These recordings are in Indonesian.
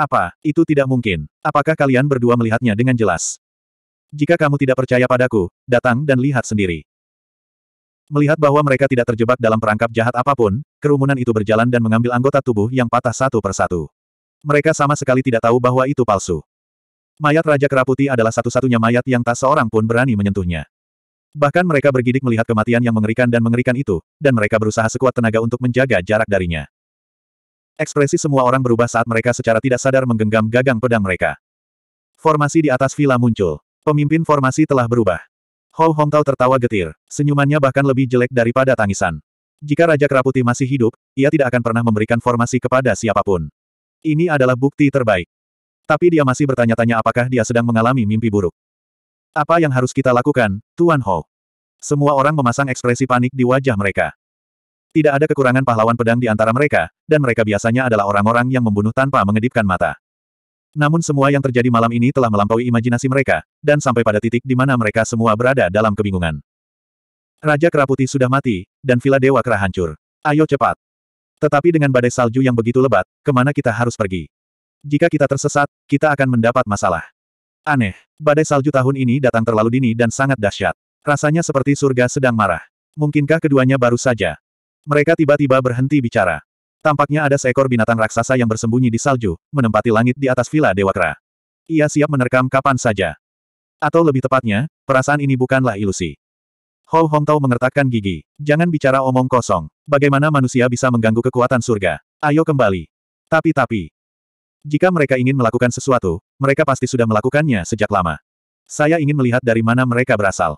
Apa, itu tidak mungkin. Apakah kalian berdua melihatnya dengan jelas? Jika kamu tidak percaya padaku, datang dan lihat sendiri. Melihat bahwa mereka tidak terjebak dalam perangkap jahat apapun, kerumunan itu berjalan dan mengambil anggota tubuh yang patah satu persatu. Mereka sama sekali tidak tahu bahwa itu palsu. Mayat Raja Keraputi adalah satu-satunya mayat yang tak seorang pun berani menyentuhnya. Bahkan mereka bergidik melihat kematian yang mengerikan dan mengerikan itu, dan mereka berusaha sekuat tenaga untuk menjaga jarak darinya. Ekspresi semua orang berubah saat mereka secara tidak sadar menggenggam gagang pedang mereka. Formasi di atas villa muncul. Pemimpin formasi telah berubah. Hou Hongtao tertawa getir, senyumannya bahkan lebih jelek daripada tangisan. Jika Raja Keraputi masih hidup, ia tidak akan pernah memberikan formasi kepada siapapun. Ini adalah bukti terbaik. Tapi dia masih bertanya-tanya apakah dia sedang mengalami mimpi buruk. Apa yang harus kita lakukan, Tuan Ho? Semua orang memasang ekspresi panik di wajah mereka. Tidak ada kekurangan pahlawan pedang di antara mereka, dan mereka biasanya adalah orang-orang yang membunuh tanpa mengedipkan mata. Namun semua yang terjadi malam ini telah melampaui imajinasi mereka, dan sampai pada titik di mana mereka semua berada dalam kebingungan. Raja Keraputi sudah mati, dan Villa Dewa Kera hancur. Ayo cepat. Tetapi dengan badai salju yang begitu lebat, kemana kita harus pergi? Jika kita tersesat, kita akan mendapat masalah. Aneh, badai salju tahun ini datang terlalu dini dan sangat dahsyat. Rasanya seperti surga sedang marah. Mungkinkah keduanya baru saja mereka tiba-tiba berhenti bicara. Tampaknya ada seekor binatang raksasa yang bersembunyi di salju, menempati langit di atas Villa Dewakra. Ia siap menerkam kapan saja. Atau lebih tepatnya, perasaan ini bukanlah ilusi. Hou Hongtao mengertakkan gigi. Jangan bicara omong kosong. Bagaimana manusia bisa mengganggu kekuatan surga? Ayo kembali. Tapi-tapi. Jika mereka ingin melakukan sesuatu, mereka pasti sudah melakukannya sejak lama. Saya ingin melihat dari mana mereka berasal.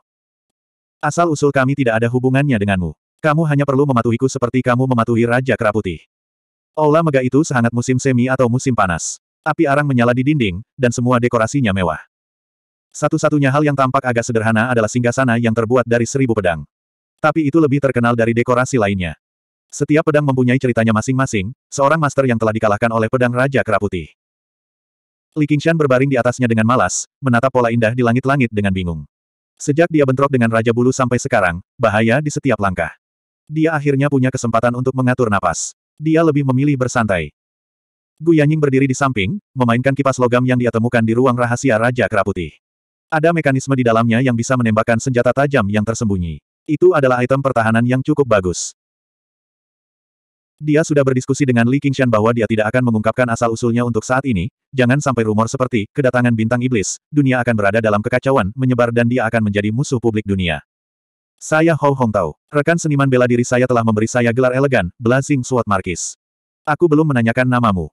Asal-usul kami tidak ada hubungannya denganmu. Kamu hanya perlu mematuhiku seperti kamu mematuhi Raja Keraputih. Aula mega itu sehangat musim semi atau musim panas. Api arang menyala di dinding, dan semua dekorasinya mewah. Satu-satunya hal yang tampak agak sederhana adalah singgasana yang terbuat dari seribu pedang. Tapi itu lebih terkenal dari dekorasi lainnya. Setiap pedang mempunyai ceritanya masing-masing, seorang master yang telah dikalahkan oleh pedang Raja Keraputih. Li Qingshan berbaring di atasnya dengan malas, menatap pola indah di langit-langit dengan bingung. Sejak dia bentrok dengan Raja Bulu sampai sekarang, bahaya di setiap langkah. Dia akhirnya punya kesempatan untuk mengatur napas. Dia lebih memilih bersantai. Gu Yanying berdiri di samping, memainkan kipas logam yang dia temukan di ruang rahasia Raja Keraputih. Ada mekanisme di dalamnya yang bisa menembakkan senjata tajam yang tersembunyi. Itu adalah item pertahanan yang cukup bagus. Dia sudah berdiskusi dengan Li Qingshan bahwa dia tidak akan mengungkapkan asal-usulnya untuk saat ini, jangan sampai rumor seperti kedatangan bintang iblis, dunia akan berada dalam kekacauan, menyebar dan dia akan menjadi musuh publik dunia. Saya Hou Hongtao. Rekan seniman bela diri saya telah memberi saya gelar elegan, Blazing Sword Markis. Aku belum menanyakan namamu.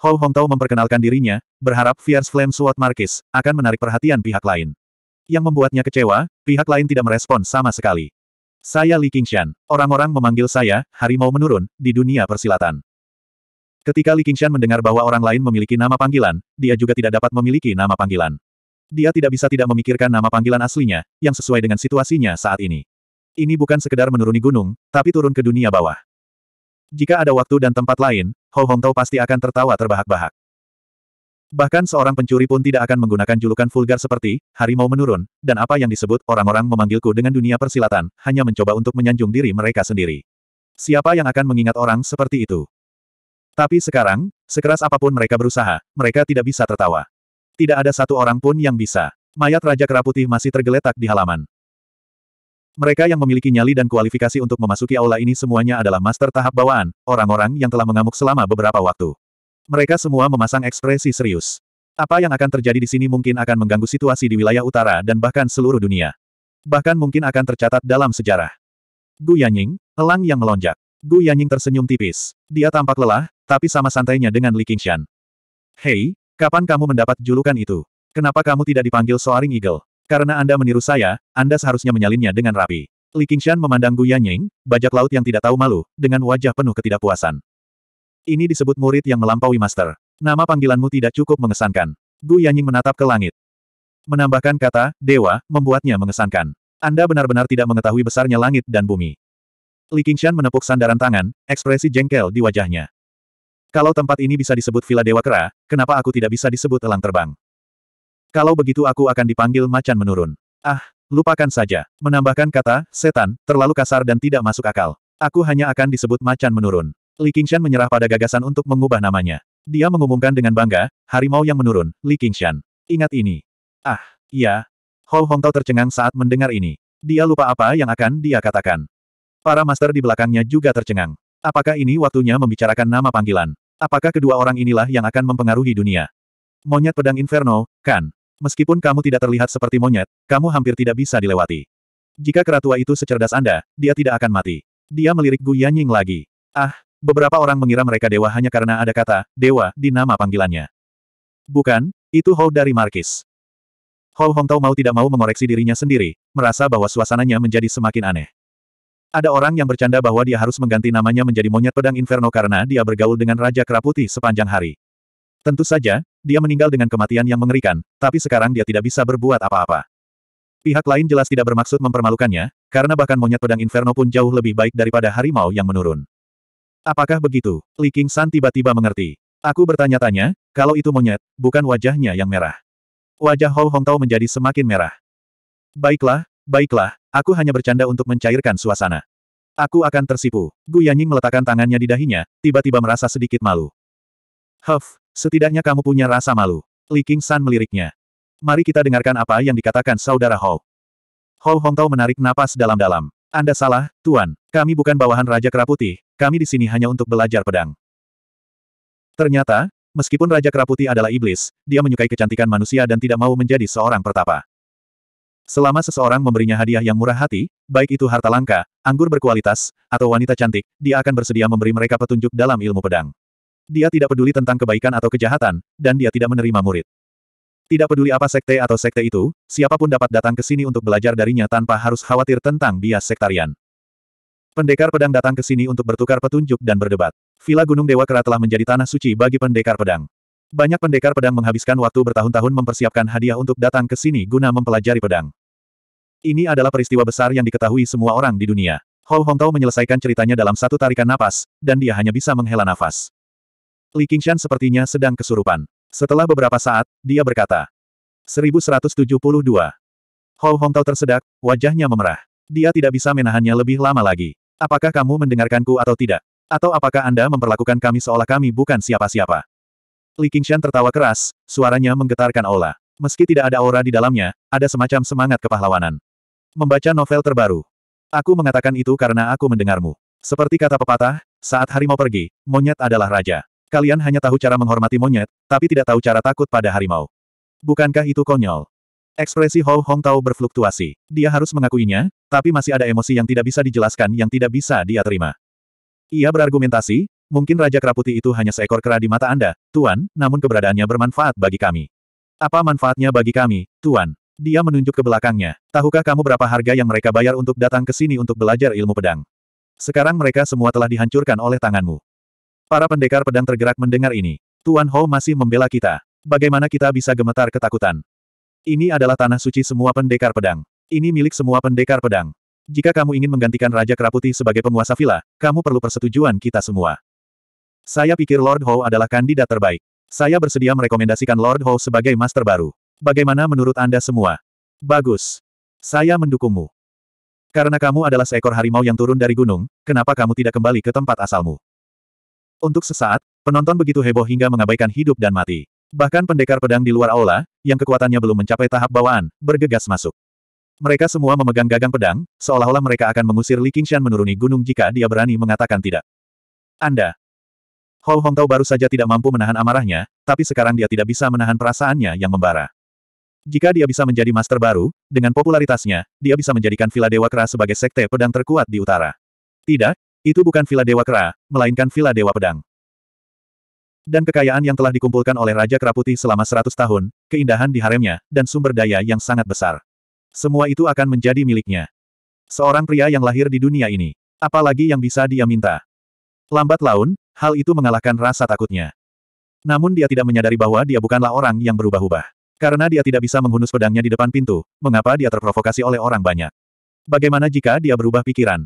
Hou Hongtao memperkenalkan dirinya, berharap Fierce Flame Sword Markis akan menarik perhatian pihak lain. Yang membuatnya kecewa, pihak lain tidak merespon sama sekali. Saya Li Qingshan. Orang-orang memanggil saya, harimau menurun, di dunia persilatan. Ketika Li Qingshan mendengar bahwa orang lain memiliki nama panggilan, dia juga tidak dapat memiliki nama panggilan. Dia tidak bisa tidak memikirkan nama panggilan aslinya, yang sesuai dengan situasinya saat ini. Ini bukan sekedar menuruni gunung, tapi turun ke dunia bawah. Jika ada waktu dan tempat lain, Ho Tao pasti akan tertawa terbahak-bahak. Bahkan seorang pencuri pun tidak akan menggunakan julukan vulgar seperti, harimau menurun, dan apa yang disebut orang-orang memanggilku dengan dunia persilatan, hanya mencoba untuk menyanjung diri mereka sendiri. Siapa yang akan mengingat orang seperti itu? Tapi sekarang, sekeras apapun mereka berusaha, mereka tidak bisa tertawa. Tidak ada satu orang pun yang bisa. Mayat Raja Kera Putih masih tergeletak di halaman. Mereka yang memiliki nyali dan kualifikasi untuk memasuki aula ini semuanya adalah master tahap bawaan, orang-orang yang telah mengamuk selama beberapa waktu. Mereka semua memasang ekspresi serius. Apa yang akan terjadi di sini mungkin akan mengganggu situasi di wilayah utara dan bahkan seluruh dunia. Bahkan mungkin akan tercatat dalam sejarah. Gu Yanying, elang yang melonjak. Gu Yanying tersenyum tipis. Dia tampak lelah, tapi sama santainya dengan Li Qingshan. Hei, Kapan kamu mendapat julukan itu? Kenapa kamu tidak dipanggil Soaring Eagle? Karena Anda meniru saya, Anda seharusnya menyalinnya dengan rapi. Li Qingshan memandang Gu Yanying, bajak laut yang tidak tahu malu, dengan wajah penuh ketidakpuasan. Ini disebut murid yang melampaui master. Nama panggilanmu tidak cukup mengesankan. Gu Yanying menatap ke langit. Menambahkan kata, dewa, membuatnya mengesankan. Anda benar-benar tidak mengetahui besarnya langit dan bumi. Li Qingshan menepuk sandaran tangan, ekspresi jengkel di wajahnya. Kalau tempat ini bisa disebut Villa Dewa Kera, kenapa aku tidak bisa disebut elang terbang? Kalau begitu aku akan dipanggil macan menurun. Ah, lupakan saja. Menambahkan kata, setan, terlalu kasar dan tidak masuk akal. Aku hanya akan disebut macan menurun. Li Qingshan menyerah pada gagasan untuk mengubah namanya. Dia mengumumkan dengan bangga, harimau yang menurun, Li Qingshan. Ingat ini. Ah, iya. Hou Hongtao tercengang saat mendengar ini. Dia lupa apa yang akan dia katakan. Para master di belakangnya juga tercengang. Apakah ini waktunya membicarakan nama panggilan? Apakah kedua orang inilah yang akan mempengaruhi dunia? Monyet pedang Inferno, kan? Meskipun kamu tidak terlihat seperti monyet, kamu hampir tidak bisa dilewati. Jika keratua itu secerdas Anda, dia tidak akan mati. Dia melirik Gu Yanying lagi. Ah, beberapa orang mengira mereka dewa hanya karena ada kata, dewa, di nama panggilannya. Bukan, itu Hou dari Markis. Hou Hongtao mau tidak mau mengoreksi dirinya sendiri, merasa bahwa suasananya menjadi semakin aneh. Ada orang yang bercanda bahwa dia harus mengganti namanya menjadi monyet pedang Inferno karena dia bergaul dengan Raja Keraputi sepanjang hari. Tentu saja, dia meninggal dengan kematian yang mengerikan, tapi sekarang dia tidak bisa berbuat apa-apa. Pihak lain jelas tidak bermaksud mempermalukannya, karena bahkan monyet pedang Inferno pun jauh lebih baik daripada harimau yang menurun. Apakah begitu? Li King San tiba-tiba mengerti. Aku bertanya-tanya, kalau itu monyet, bukan wajahnya yang merah. Wajah Hou Hongtao menjadi semakin merah. Baiklah, baiklah, Aku hanya bercanda untuk mencairkan suasana. Aku akan tersipu. Gu Yanying meletakkan tangannya di dahinya, tiba-tiba merasa sedikit malu. Huff, setidaknya kamu punya rasa malu. Li King San meliriknya. Mari kita dengarkan apa yang dikatakan saudara Hou. Hou Hongtao menarik napas dalam-dalam. Anda salah, Tuan. Kami bukan bawahan Raja Keraputi, kami di sini hanya untuk belajar pedang. Ternyata, meskipun Raja Keraputi adalah iblis, dia menyukai kecantikan manusia dan tidak mau menjadi seorang pertapa. Selama seseorang memberinya hadiah yang murah hati, baik itu harta langka, anggur berkualitas, atau wanita cantik, dia akan bersedia memberi mereka petunjuk dalam ilmu pedang. Dia tidak peduli tentang kebaikan atau kejahatan, dan dia tidak menerima murid. Tidak peduli apa sekte atau sekte itu, siapapun dapat datang ke sini untuk belajar darinya tanpa harus khawatir tentang bias sektarian. Pendekar pedang datang ke sini untuk bertukar petunjuk dan berdebat. Villa Gunung Dewa Kera telah menjadi tanah suci bagi pendekar pedang. Banyak pendekar pedang menghabiskan waktu bertahun-tahun mempersiapkan hadiah untuk datang ke sini guna mempelajari pedang. Ini adalah peristiwa besar yang diketahui semua orang di dunia. Hou Hongtao menyelesaikan ceritanya dalam satu tarikan napas, dan dia hanya bisa menghela nafas. Li Qingshan sepertinya sedang kesurupan. Setelah beberapa saat, dia berkata. 1172. Hou Hongtao tersedak, wajahnya memerah. Dia tidak bisa menahannya lebih lama lagi. Apakah kamu mendengarkanku atau tidak? Atau apakah Anda memperlakukan kami seolah kami bukan siapa-siapa? Li Qingshan tertawa keras, suaranya menggetarkan aula. Meski tidak ada aura di dalamnya, ada semacam semangat kepahlawanan. Membaca novel terbaru. Aku mengatakan itu karena aku mendengarmu. Seperti kata pepatah, saat harimau pergi, monyet adalah raja. Kalian hanya tahu cara menghormati monyet, tapi tidak tahu cara takut pada harimau. Bukankah itu konyol? Ekspresi Hou Hong Tao berfluktuasi. Dia harus mengakuinya, tapi masih ada emosi yang tidak bisa dijelaskan yang tidak bisa dia terima. Ia berargumentasi, Mungkin Raja Keraputi itu hanya seekor kera di mata Anda, Tuan, namun keberadaannya bermanfaat bagi kami. Apa manfaatnya bagi kami, Tuan? Dia menunjuk ke belakangnya. Tahukah kamu berapa harga yang mereka bayar untuk datang ke sini untuk belajar ilmu pedang? Sekarang mereka semua telah dihancurkan oleh tanganmu. Para pendekar pedang tergerak mendengar ini. Tuan Ho masih membela kita. Bagaimana kita bisa gemetar ketakutan? Ini adalah tanah suci semua pendekar pedang. Ini milik semua pendekar pedang. Jika kamu ingin menggantikan Raja Keraputi sebagai penguasa villa, kamu perlu persetujuan kita semua. Saya pikir Lord Ho adalah kandidat terbaik. Saya bersedia merekomendasikan Lord Ho sebagai master baru. Bagaimana menurut Anda semua? Bagus. Saya mendukungmu. Karena kamu adalah seekor harimau yang turun dari gunung, kenapa kamu tidak kembali ke tempat asalmu? Untuk sesaat, penonton begitu heboh hingga mengabaikan hidup dan mati. Bahkan pendekar pedang di luar aula, yang kekuatannya belum mencapai tahap bawaan, bergegas masuk. Mereka semua memegang gagang pedang, seolah-olah mereka akan mengusir Li Qingshan menuruni gunung jika dia berani mengatakan tidak. Anda, Hou Hongtao baru saja tidak mampu menahan amarahnya, tapi sekarang dia tidak bisa menahan perasaannya yang membara. Jika dia bisa menjadi master baru, dengan popularitasnya, dia bisa menjadikan Villa Dewa Kera sebagai sekte pedang terkuat di utara. Tidak, itu bukan Villa Dewa Kera, melainkan Villa Dewa Pedang. Dan kekayaan yang telah dikumpulkan oleh Raja Kera Putih selama 100 tahun, keindahan di haremnya, dan sumber daya yang sangat besar. Semua itu akan menjadi miliknya. Seorang pria yang lahir di dunia ini. Apalagi yang bisa dia minta. Lambat laun, hal itu mengalahkan rasa takutnya. Namun dia tidak menyadari bahwa dia bukanlah orang yang berubah-ubah. Karena dia tidak bisa menghunus pedangnya di depan pintu, mengapa dia terprovokasi oleh orang banyak? Bagaimana jika dia berubah pikiran?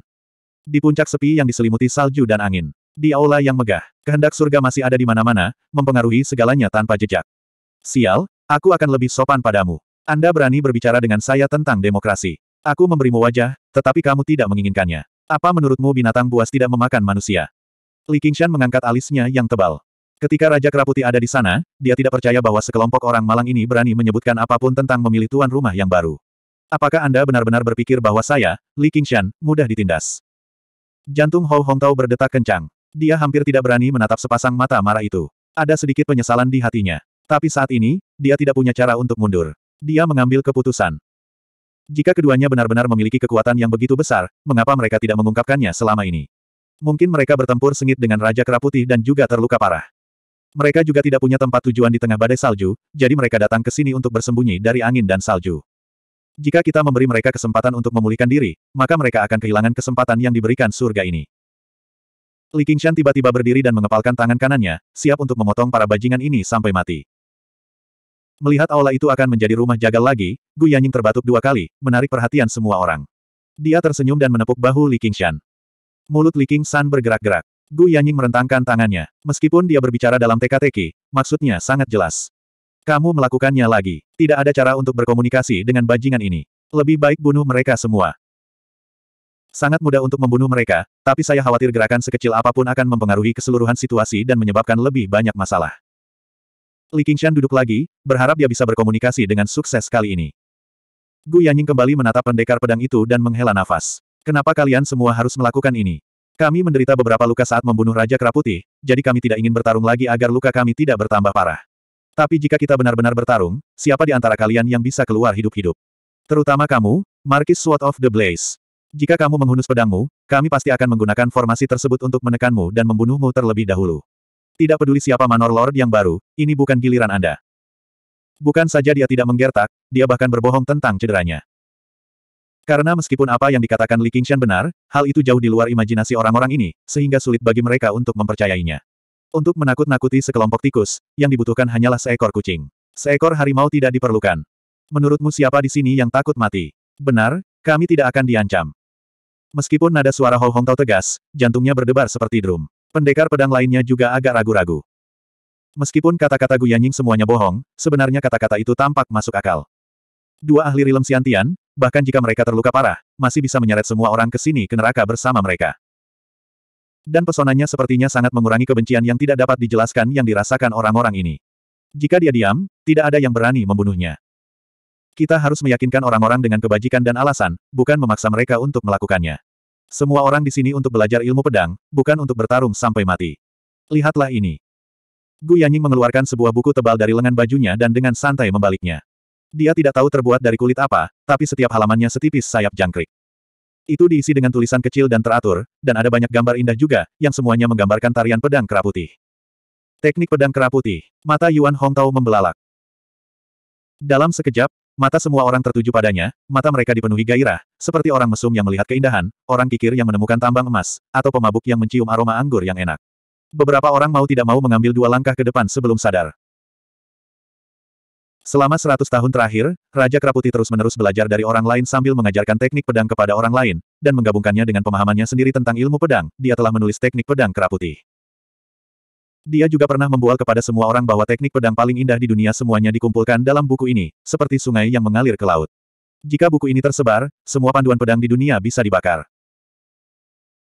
Di puncak sepi yang diselimuti salju dan angin. Di aula yang megah, kehendak surga masih ada di mana-mana, mempengaruhi segalanya tanpa jejak. Sial, aku akan lebih sopan padamu. Anda berani berbicara dengan saya tentang demokrasi. Aku memberimu wajah, tetapi kamu tidak menginginkannya. Apa menurutmu binatang buas tidak memakan manusia? Li Qingshan mengangkat alisnya yang tebal. Ketika Raja Keraputi ada di sana, dia tidak percaya bahwa sekelompok orang malang ini berani menyebutkan apapun tentang memilih tuan rumah yang baru. Apakah Anda benar-benar berpikir bahwa saya, Li Qingshan, mudah ditindas? Jantung Hou Hongtao berdetak kencang. Dia hampir tidak berani menatap sepasang mata marah itu. Ada sedikit penyesalan di hatinya. Tapi saat ini, dia tidak punya cara untuk mundur. Dia mengambil keputusan. Jika keduanya benar-benar memiliki kekuatan yang begitu besar, mengapa mereka tidak mengungkapkannya selama ini? Mungkin mereka bertempur sengit dengan Raja Kera Putih dan juga terluka parah. Mereka juga tidak punya tempat tujuan di tengah badai salju, jadi mereka datang ke sini untuk bersembunyi dari angin dan salju. Jika kita memberi mereka kesempatan untuk memulihkan diri, maka mereka akan kehilangan kesempatan yang diberikan surga ini. Li Qingshan tiba-tiba berdiri dan mengepalkan tangan kanannya, siap untuk memotong para bajingan ini sampai mati. Melihat aula itu akan menjadi rumah jagal lagi, Gu Yanying terbatuk dua kali, menarik perhatian semua orang. Dia tersenyum dan menepuk bahu Li Qingshan. Mulut Li King San bergerak-gerak. Gu Yanying merentangkan tangannya. Meskipun dia berbicara dalam teka-teki, maksudnya sangat jelas. Kamu melakukannya lagi. Tidak ada cara untuk berkomunikasi dengan bajingan ini. Lebih baik bunuh mereka semua. Sangat mudah untuk membunuh mereka, tapi saya khawatir gerakan sekecil apapun akan mempengaruhi keseluruhan situasi dan menyebabkan lebih banyak masalah. Li Qingshan duduk lagi, berharap dia bisa berkomunikasi dengan sukses kali ini. Gu Yanying kembali menatap pendekar pedang itu dan menghela nafas. Kenapa kalian semua harus melakukan ini? Kami menderita beberapa luka saat membunuh Raja Keraputi, jadi kami tidak ingin bertarung lagi agar luka kami tidak bertambah parah. Tapi jika kita benar-benar bertarung, siapa di antara kalian yang bisa keluar hidup-hidup? Terutama kamu, Marquis Sword of the Blaze. Jika kamu menghunus pedangmu, kami pasti akan menggunakan formasi tersebut untuk menekanmu dan membunuhmu terlebih dahulu. Tidak peduli siapa Manor Lord yang baru, ini bukan giliran Anda. Bukan saja dia tidak menggertak, dia bahkan berbohong tentang cederanya. Karena meskipun apa yang dikatakan Li Qingshan benar, hal itu jauh di luar imajinasi orang-orang ini, sehingga sulit bagi mereka untuk mempercayainya. Untuk menakut-nakuti sekelompok tikus, yang dibutuhkan hanyalah seekor kucing. Seekor harimau tidak diperlukan. Menurutmu siapa di sini yang takut mati? Benar, kami tidak akan diancam. Meskipun nada suara Hou Hongtao tegas, jantungnya berdebar seperti drum. Pendekar pedang lainnya juga agak ragu-ragu. Meskipun kata-kata Yanying semuanya bohong, sebenarnya kata-kata itu tampak masuk akal. Dua ahli rilem Siantian, Bahkan jika mereka terluka parah, masih bisa menyeret semua orang ke sini ke neraka bersama mereka. Dan pesonanya sepertinya sangat mengurangi kebencian yang tidak dapat dijelaskan yang dirasakan orang-orang ini. Jika dia diam, tidak ada yang berani membunuhnya. Kita harus meyakinkan orang-orang dengan kebajikan dan alasan, bukan memaksa mereka untuk melakukannya. Semua orang di sini untuk belajar ilmu pedang, bukan untuk bertarung sampai mati. Lihatlah ini. Gu Yanying mengeluarkan sebuah buku tebal dari lengan bajunya dan dengan santai membaliknya. Dia tidak tahu terbuat dari kulit apa, tapi setiap halamannya setipis sayap jangkrik. Itu diisi dengan tulisan kecil dan teratur, dan ada banyak gambar indah juga, yang semuanya menggambarkan tarian pedang kera putih. Teknik pedang kera putih. Mata Yuan Hong Hongtao membelalak. Dalam sekejap, mata semua orang tertuju padanya, mata mereka dipenuhi gairah, seperti orang mesum yang melihat keindahan, orang kikir yang menemukan tambang emas, atau pemabuk yang mencium aroma anggur yang enak. Beberapa orang mau tidak mau mengambil dua langkah ke depan sebelum sadar. Selama seratus tahun terakhir, Raja Kraputi terus-menerus belajar dari orang lain sambil mengajarkan teknik pedang kepada orang lain, dan menggabungkannya dengan pemahamannya sendiri tentang ilmu pedang, dia telah menulis teknik pedang Kraputi. Dia juga pernah membual kepada semua orang bahwa teknik pedang paling indah di dunia semuanya dikumpulkan dalam buku ini, seperti sungai yang mengalir ke laut. Jika buku ini tersebar, semua panduan pedang di dunia bisa dibakar.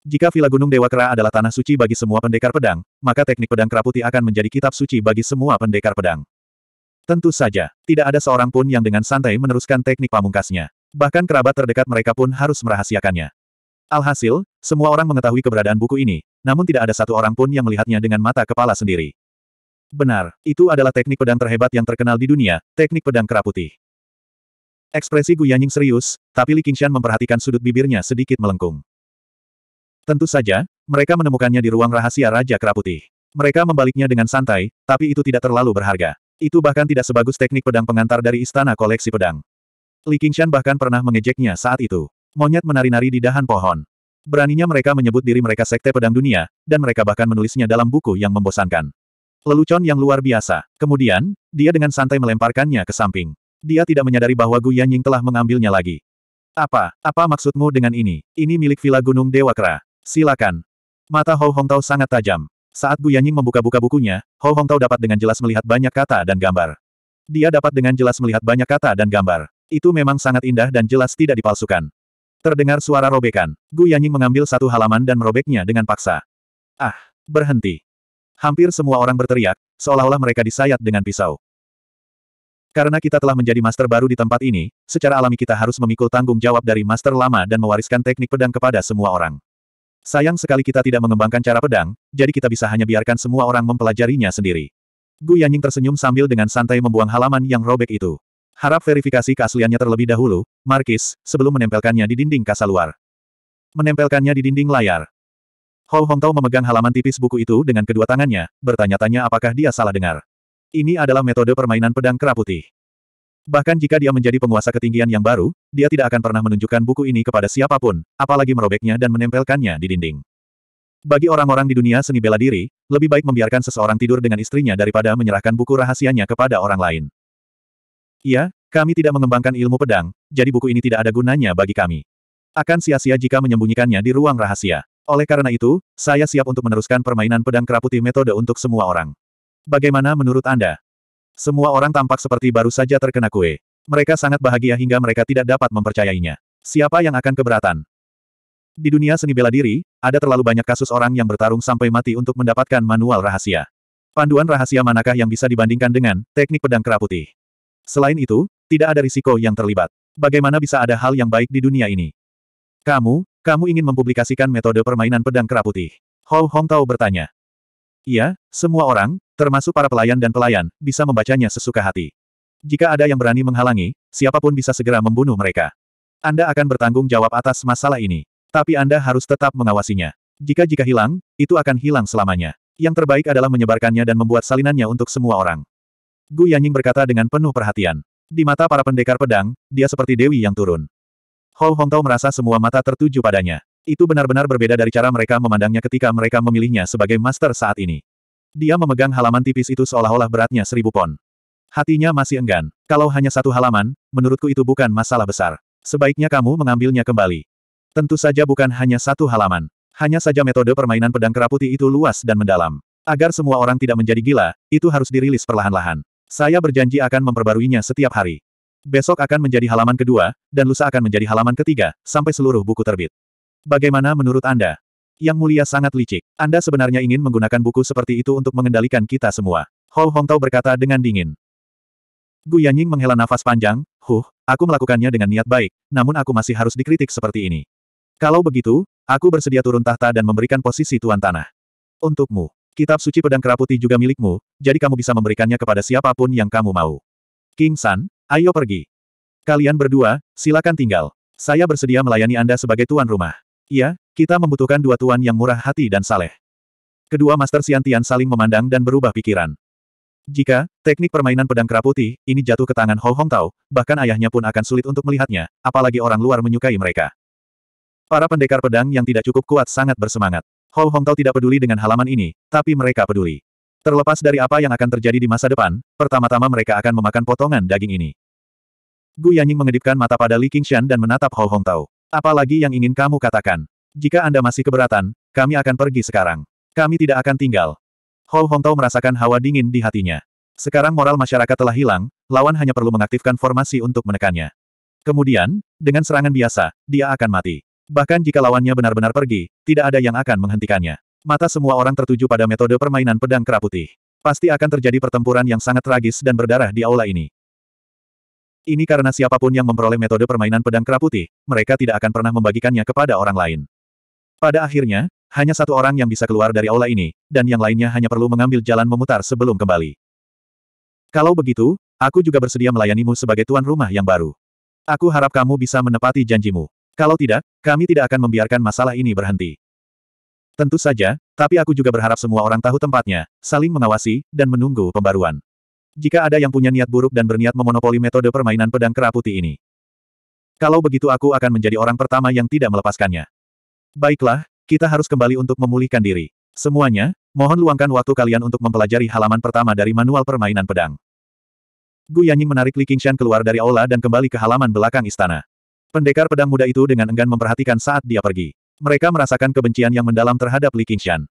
Jika Villa Gunung Dewa Kera adalah tanah suci bagi semua pendekar pedang, maka teknik pedang Kraputi akan menjadi kitab suci bagi semua pendekar pedang. Tentu saja, tidak ada seorang pun yang dengan santai meneruskan teknik pamungkasnya. Bahkan kerabat terdekat mereka pun harus merahasiakannya. Alhasil, semua orang mengetahui keberadaan buku ini, namun tidak ada satu orang pun yang melihatnya dengan mata kepala sendiri. Benar, itu adalah teknik pedang terhebat yang terkenal di dunia, teknik pedang keraputih. Ekspresi Gu Yanying serius, tapi Li Qingshan memperhatikan sudut bibirnya sedikit melengkung. Tentu saja, mereka menemukannya di ruang rahasia Raja Keraputih. Mereka membaliknya dengan santai, tapi itu tidak terlalu berharga. Itu bahkan tidak sebagus teknik pedang pengantar dari istana koleksi pedang. Li Qingshan bahkan pernah mengejeknya saat itu. Monyet menari-nari di dahan pohon. Beraninya mereka menyebut diri mereka sekte pedang dunia, dan mereka bahkan menulisnya dalam buku yang membosankan. Lelucon yang luar biasa. Kemudian, dia dengan santai melemparkannya ke samping. Dia tidak menyadari bahwa Gu Ying telah mengambilnya lagi. Apa, apa maksudmu dengan ini? Ini milik Villa Gunung Dewa Kera. Silakan. Mata Hou Hongtao sangat tajam. Saat Bu Yanying membuka-buka bukunya, Ho Hong Tao dapat dengan jelas melihat banyak kata dan gambar. Dia dapat dengan jelas melihat banyak kata dan gambar. Itu memang sangat indah dan jelas tidak dipalsukan. Terdengar suara robekan. Gu Yanying mengambil satu halaman dan merobeknya dengan paksa. Ah, berhenti. Hampir semua orang berteriak, seolah-olah mereka disayat dengan pisau. Karena kita telah menjadi master baru di tempat ini, secara alami kita harus memikul tanggung jawab dari master lama dan mewariskan teknik pedang kepada semua orang. Sayang sekali kita tidak mengembangkan cara pedang, jadi kita bisa hanya biarkan semua orang mempelajarinya sendiri. Gu Yanying tersenyum sambil dengan santai membuang halaman yang robek itu. Harap verifikasi keasliannya terlebih dahulu, Markis, sebelum menempelkannya di dinding kasa luar. Menempelkannya di dinding layar. Hou Hongtao memegang halaman tipis buku itu dengan kedua tangannya, bertanya-tanya apakah dia salah dengar. Ini adalah metode permainan pedang kera Bahkan jika dia menjadi penguasa ketinggian yang baru, dia tidak akan pernah menunjukkan buku ini kepada siapapun, apalagi merobeknya dan menempelkannya di dinding. Bagi orang-orang di dunia seni bela diri, lebih baik membiarkan seseorang tidur dengan istrinya daripada menyerahkan buku rahasianya kepada orang lain. Iya, kami tidak mengembangkan ilmu pedang, jadi buku ini tidak ada gunanya bagi kami. Akan sia-sia jika menyembunyikannya di ruang rahasia. Oleh karena itu, saya siap untuk meneruskan permainan pedang keraputi metode untuk semua orang. Bagaimana menurut Anda? Semua orang tampak seperti baru saja terkena kue. Mereka sangat bahagia hingga mereka tidak dapat mempercayainya. Siapa yang akan keberatan? Di dunia seni bela diri, ada terlalu banyak kasus orang yang bertarung sampai mati untuk mendapatkan manual rahasia. Panduan rahasia manakah yang bisa dibandingkan dengan teknik pedang kera putih? Selain itu, tidak ada risiko yang terlibat. Bagaimana bisa ada hal yang baik di dunia ini? Kamu, kamu ingin mempublikasikan metode permainan pedang kera putih? Hou Hongtao bertanya. Iya, semua orang, termasuk para pelayan dan pelayan, bisa membacanya sesuka hati. Jika ada yang berani menghalangi, siapapun bisa segera membunuh mereka. Anda akan bertanggung jawab atas masalah ini. Tapi Anda harus tetap mengawasinya. Jika-jika hilang, itu akan hilang selamanya. Yang terbaik adalah menyebarkannya dan membuat salinannya untuk semua orang. Gu Yanying berkata dengan penuh perhatian. Di mata para pendekar pedang, dia seperti dewi yang turun. Hou Hongtao merasa semua mata tertuju padanya. Itu benar-benar berbeda dari cara mereka memandangnya ketika mereka memilihnya sebagai master saat ini. Dia memegang halaman tipis itu seolah-olah beratnya seribu pon. Hatinya masih enggan. Kalau hanya satu halaman, menurutku itu bukan masalah besar. Sebaiknya kamu mengambilnya kembali. Tentu saja bukan hanya satu halaman. Hanya saja metode permainan pedang keraputi itu luas dan mendalam. Agar semua orang tidak menjadi gila, itu harus dirilis perlahan-lahan. Saya berjanji akan memperbaruinya setiap hari. Besok akan menjadi halaman kedua, dan lusa akan menjadi halaman ketiga, sampai seluruh buku terbit. Bagaimana menurut Anda? Yang mulia sangat licik. Anda sebenarnya ingin menggunakan buku seperti itu untuk mengendalikan kita semua. Hou Hongtao berkata dengan dingin. Gu Yanying menghela nafas panjang, huh, aku melakukannya dengan niat baik, namun aku masih harus dikritik seperti ini. Kalau begitu, aku bersedia turun tahta dan memberikan posisi tuan tanah. Untukmu, kitab suci pedang keraputi juga milikmu, jadi kamu bisa memberikannya kepada siapapun yang kamu mau. King San, ayo pergi. Kalian berdua, silakan tinggal. Saya bersedia melayani Anda sebagai tuan rumah. Iya, kita membutuhkan dua tuan yang murah hati dan saleh. Kedua Master Siantian saling memandang dan berubah pikiran. Jika, teknik permainan pedang kera putih, ini jatuh ke tangan Hou Hong Tao, bahkan ayahnya pun akan sulit untuk melihatnya, apalagi orang luar menyukai mereka. Para pendekar pedang yang tidak cukup kuat sangat bersemangat. Hou Hong Tao tidak peduli dengan halaman ini, tapi mereka peduli. Terlepas dari apa yang akan terjadi di masa depan, pertama-tama mereka akan memakan potongan daging ini. Gu Yanying mengedipkan mata pada Li Qingshan dan menatap Hou Hong Tao. Apalagi yang ingin kamu katakan? Jika Anda masih keberatan, kami akan pergi sekarang. Kami tidak akan tinggal. Hou Hongtao merasakan hawa dingin di hatinya. Sekarang moral masyarakat telah hilang, lawan hanya perlu mengaktifkan formasi untuk menekannya. Kemudian, dengan serangan biasa, dia akan mati. Bahkan jika lawannya benar-benar pergi, tidak ada yang akan menghentikannya. Mata semua orang tertuju pada metode permainan pedang kera putih. Pasti akan terjadi pertempuran yang sangat tragis dan berdarah di aula ini. Ini karena siapapun yang memperoleh metode permainan pedang putih, mereka tidak akan pernah membagikannya kepada orang lain. Pada akhirnya, hanya satu orang yang bisa keluar dari aula ini, dan yang lainnya hanya perlu mengambil jalan memutar sebelum kembali. Kalau begitu, aku juga bersedia melayanimu sebagai tuan rumah yang baru. Aku harap kamu bisa menepati janjimu. Kalau tidak, kami tidak akan membiarkan masalah ini berhenti. Tentu saja, tapi aku juga berharap semua orang tahu tempatnya, saling mengawasi, dan menunggu pembaruan. Jika ada yang punya niat buruk dan berniat memonopoli metode permainan pedang kera putih ini. Kalau begitu aku akan menjadi orang pertama yang tidak melepaskannya. Baiklah, kita harus kembali untuk memulihkan diri. Semuanya, mohon luangkan waktu kalian untuk mempelajari halaman pertama dari manual permainan pedang. Gu Yanying menarik Li Qingshan keluar dari aula dan kembali ke halaman belakang istana. Pendekar pedang muda itu dengan enggan memperhatikan saat dia pergi. Mereka merasakan kebencian yang mendalam terhadap Li Qingshan.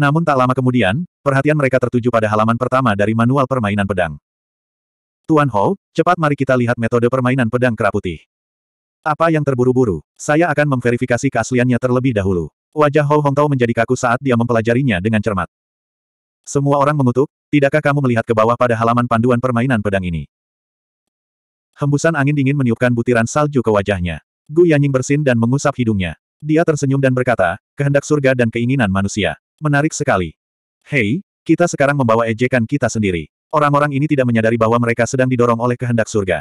Namun tak lama kemudian, Perhatian mereka tertuju pada halaman pertama dari manual permainan pedang. Tuan Ho, cepat mari kita lihat metode permainan pedang kera putih. Apa yang terburu-buru? Saya akan memverifikasi keasliannya terlebih dahulu. Wajah Hou Hongtao menjadi kaku saat dia mempelajarinya dengan cermat. Semua orang mengutuk, tidakkah kamu melihat ke bawah pada halaman panduan permainan pedang ini? Hembusan angin dingin meniupkan butiran salju ke wajahnya. Gu Yanying bersin dan mengusap hidungnya. Dia tersenyum dan berkata, kehendak surga dan keinginan manusia. Menarik sekali. Hei, kita sekarang membawa ejekan kita sendiri. Orang-orang ini tidak menyadari bahwa mereka sedang didorong oleh kehendak surga.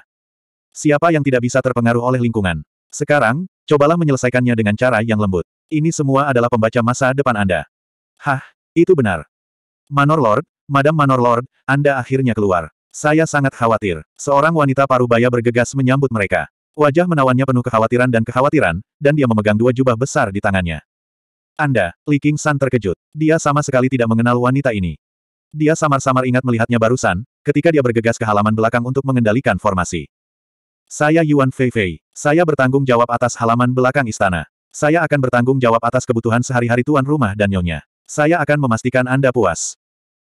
Siapa yang tidak bisa terpengaruh oleh lingkungan? Sekarang, cobalah menyelesaikannya dengan cara yang lembut. Ini semua adalah pembaca masa depan Anda. Hah, itu benar. Manor Lord, Madam Manor Lord, Anda akhirnya keluar. Saya sangat khawatir. Seorang wanita parubaya bergegas menyambut mereka. Wajah menawannya penuh kekhawatiran dan kekhawatiran, dan dia memegang dua jubah besar di tangannya. Anda, Li King San terkejut. Dia sama sekali tidak mengenal wanita ini. Dia samar-samar ingat melihatnya barusan, ketika dia bergegas ke halaman belakang untuk mengendalikan formasi. Saya Yuan Fei Fei. Saya bertanggung jawab atas halaman belakang istana. Saya akan bertanggung jawab atas kebutuhan sehari-hari tuan rumah dan nyonya. Saya akan memastikan Anda puas.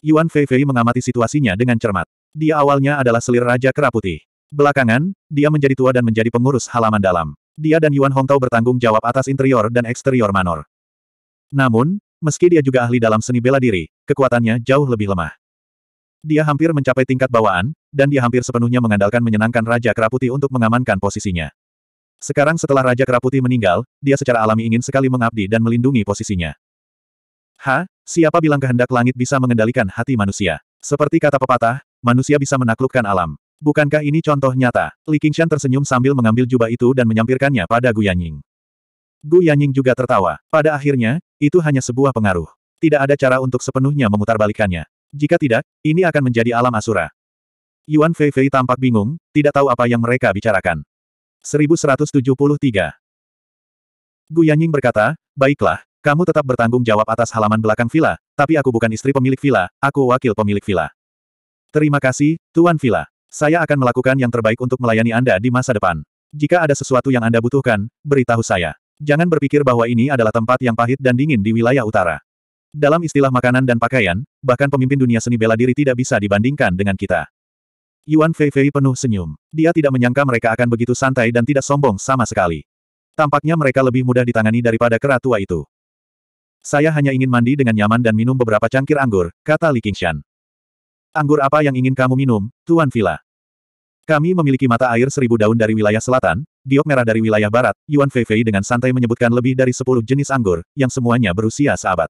Yuan Fei Fei mengamati situasinya dengan cermat. Dia awalnya adalah selir Raja Keraputi. Belakangan, dia menjadi tua dan menjadi pengurus halaman dalam. Dia dan Yuan Hongtao bertanggung jawab atas interior dan eksterior Manor. Namun, meski dia juga ahli dalam seni bela diri, kekuatannya jauh lebih lemah. Dia hampir mencapai tingkat bawaan, dan dia hampir sepenuhnya mengandalkan menyenangkan Raja Keraputi untuk mengamankan posisinya. Sekarang setelah Raja Keraputi meninggal, dia secara alami ingin sekali mengabdi dan melindungi posisinya. Ha, siapa bilang kehendak langit bisa mengendalikan hati manusia? Seperti kata pepatah, manusia bisa menaklukkan alam. Bukankah ini contoh nyata? Li Qingshan tersenyum sambil mengambil jubah itu dan menyampirkannya pada Gu Yanying. Gu Yanying juga tertawa. Pada akhirnya, itu hanya sebuah pengaruh. Tidak ada cara untuk sepenuhnya memutarbalikannya. Jika tidak, ini akan menjadi alam asura. Yuan Feifei tampak bingung, tidak tahu apa yang mereka bicarakan. 1173 Gu Yanying berkata, Baiklah, kamu tetap bertanggung jawab atas halaman belakang villa, tapi aku bukan istri pemilik villa, aku wakil pemilik villa. Terima kasih, Tuan Villa. Saya akan melakukan yang terbaik untuk melayani Anda di masa depan. Jika ada sesuatu yang Anda butuhkan, beritahu saya. Jangan berpikir bahwa ini adalah tempat yang pahit dan dingin di wilayah utara. Dalam istilah makanan dan pakaian, bahkan pemimpin dunia seni bela diri tidak bisa dibandingkan dengan kita. Yuan Fei Fei penuh senyum. Dia tidak menyangka mereka akan begitu santai dan tidak sombong sama sekali. Tampaknya mereka lebih mudah ditangani daripada kera tua itu. Saya hanya ingin mandi dengan nyaman dan minum beberapa cangkir anggur, kata Li Qingshan. Anggur apa yang ingin kamu minum, Tuan Villa? Kami memiliki mata air seribu daun dari wilayah selatan, giok merah dari wilayah barat, Yuan Fei Fei dengan santai menyebutkan lebih dari sepuluh jenis anggur, yang semuanya berusia seabad.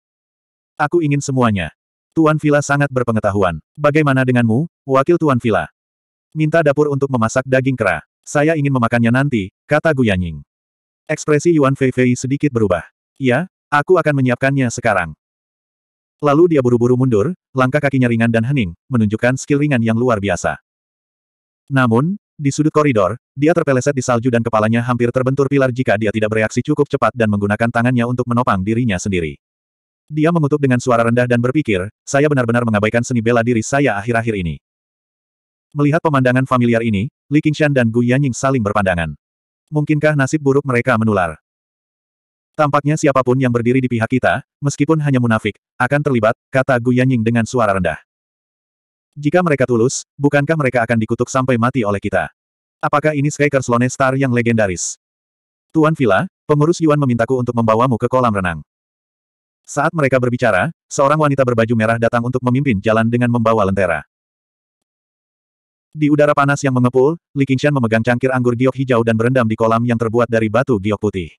Aku ingin semuanya. Tuan Villa sangat berpengetahuan. Bagaimana denganmu, wakil Tuan Villa? Minta dapur untuk memasak daging kera. Saya ingin memakannya nanti, kata Guyanying. Ekspresi Yuan Fei Fei sedikit berubah. Ya, aku akan menyiapkannya sekarang. Lalu dia buru-buru mundur, langkah kakinya ringan dan hening, menunjukkan skill ringan yang luar biasa. Namun, di sudut koridor, dia terpeleset di salju dan kepalanya hampir terbentur pilar jika dia tidak bereaksi cukup cepat dan menggunakan tangannya untuk menopang dirinya sendiri. Dia mengutuk dengan suara rendah dan berpikir, saya benar-benar mengabaikan seni bela diri saya akhir-akhir ini. Melihat pemandangan familiar ini, Li Qingshan dan Gu Yanying saling berpandangan. Mungkinkah nasib buruk mereka menular? Tampaknya siapapun yang berdiri di pihak kita, meskipun hanya munafik, akan terlibat, kata Gu Yanying dengan suara rendah. Jika mereka tulus, bukankah mereka akan dikutuk sampai mati oleh kita? Apakah ini Skykers Lone Star yang legendaris? Tuan Villa, pengurus Yuan memintaku untuk membawamu ke kolam renang. Saat mereka berbicara, seorang wanita berbaju merah datang untuk memimpin jalan dengan membawa lentera. Di udara panas yang mengepul, Li Qingshan memegang cangkir anggur giok hijau dan berendam di kolam yang terbuat dari batu giok putih.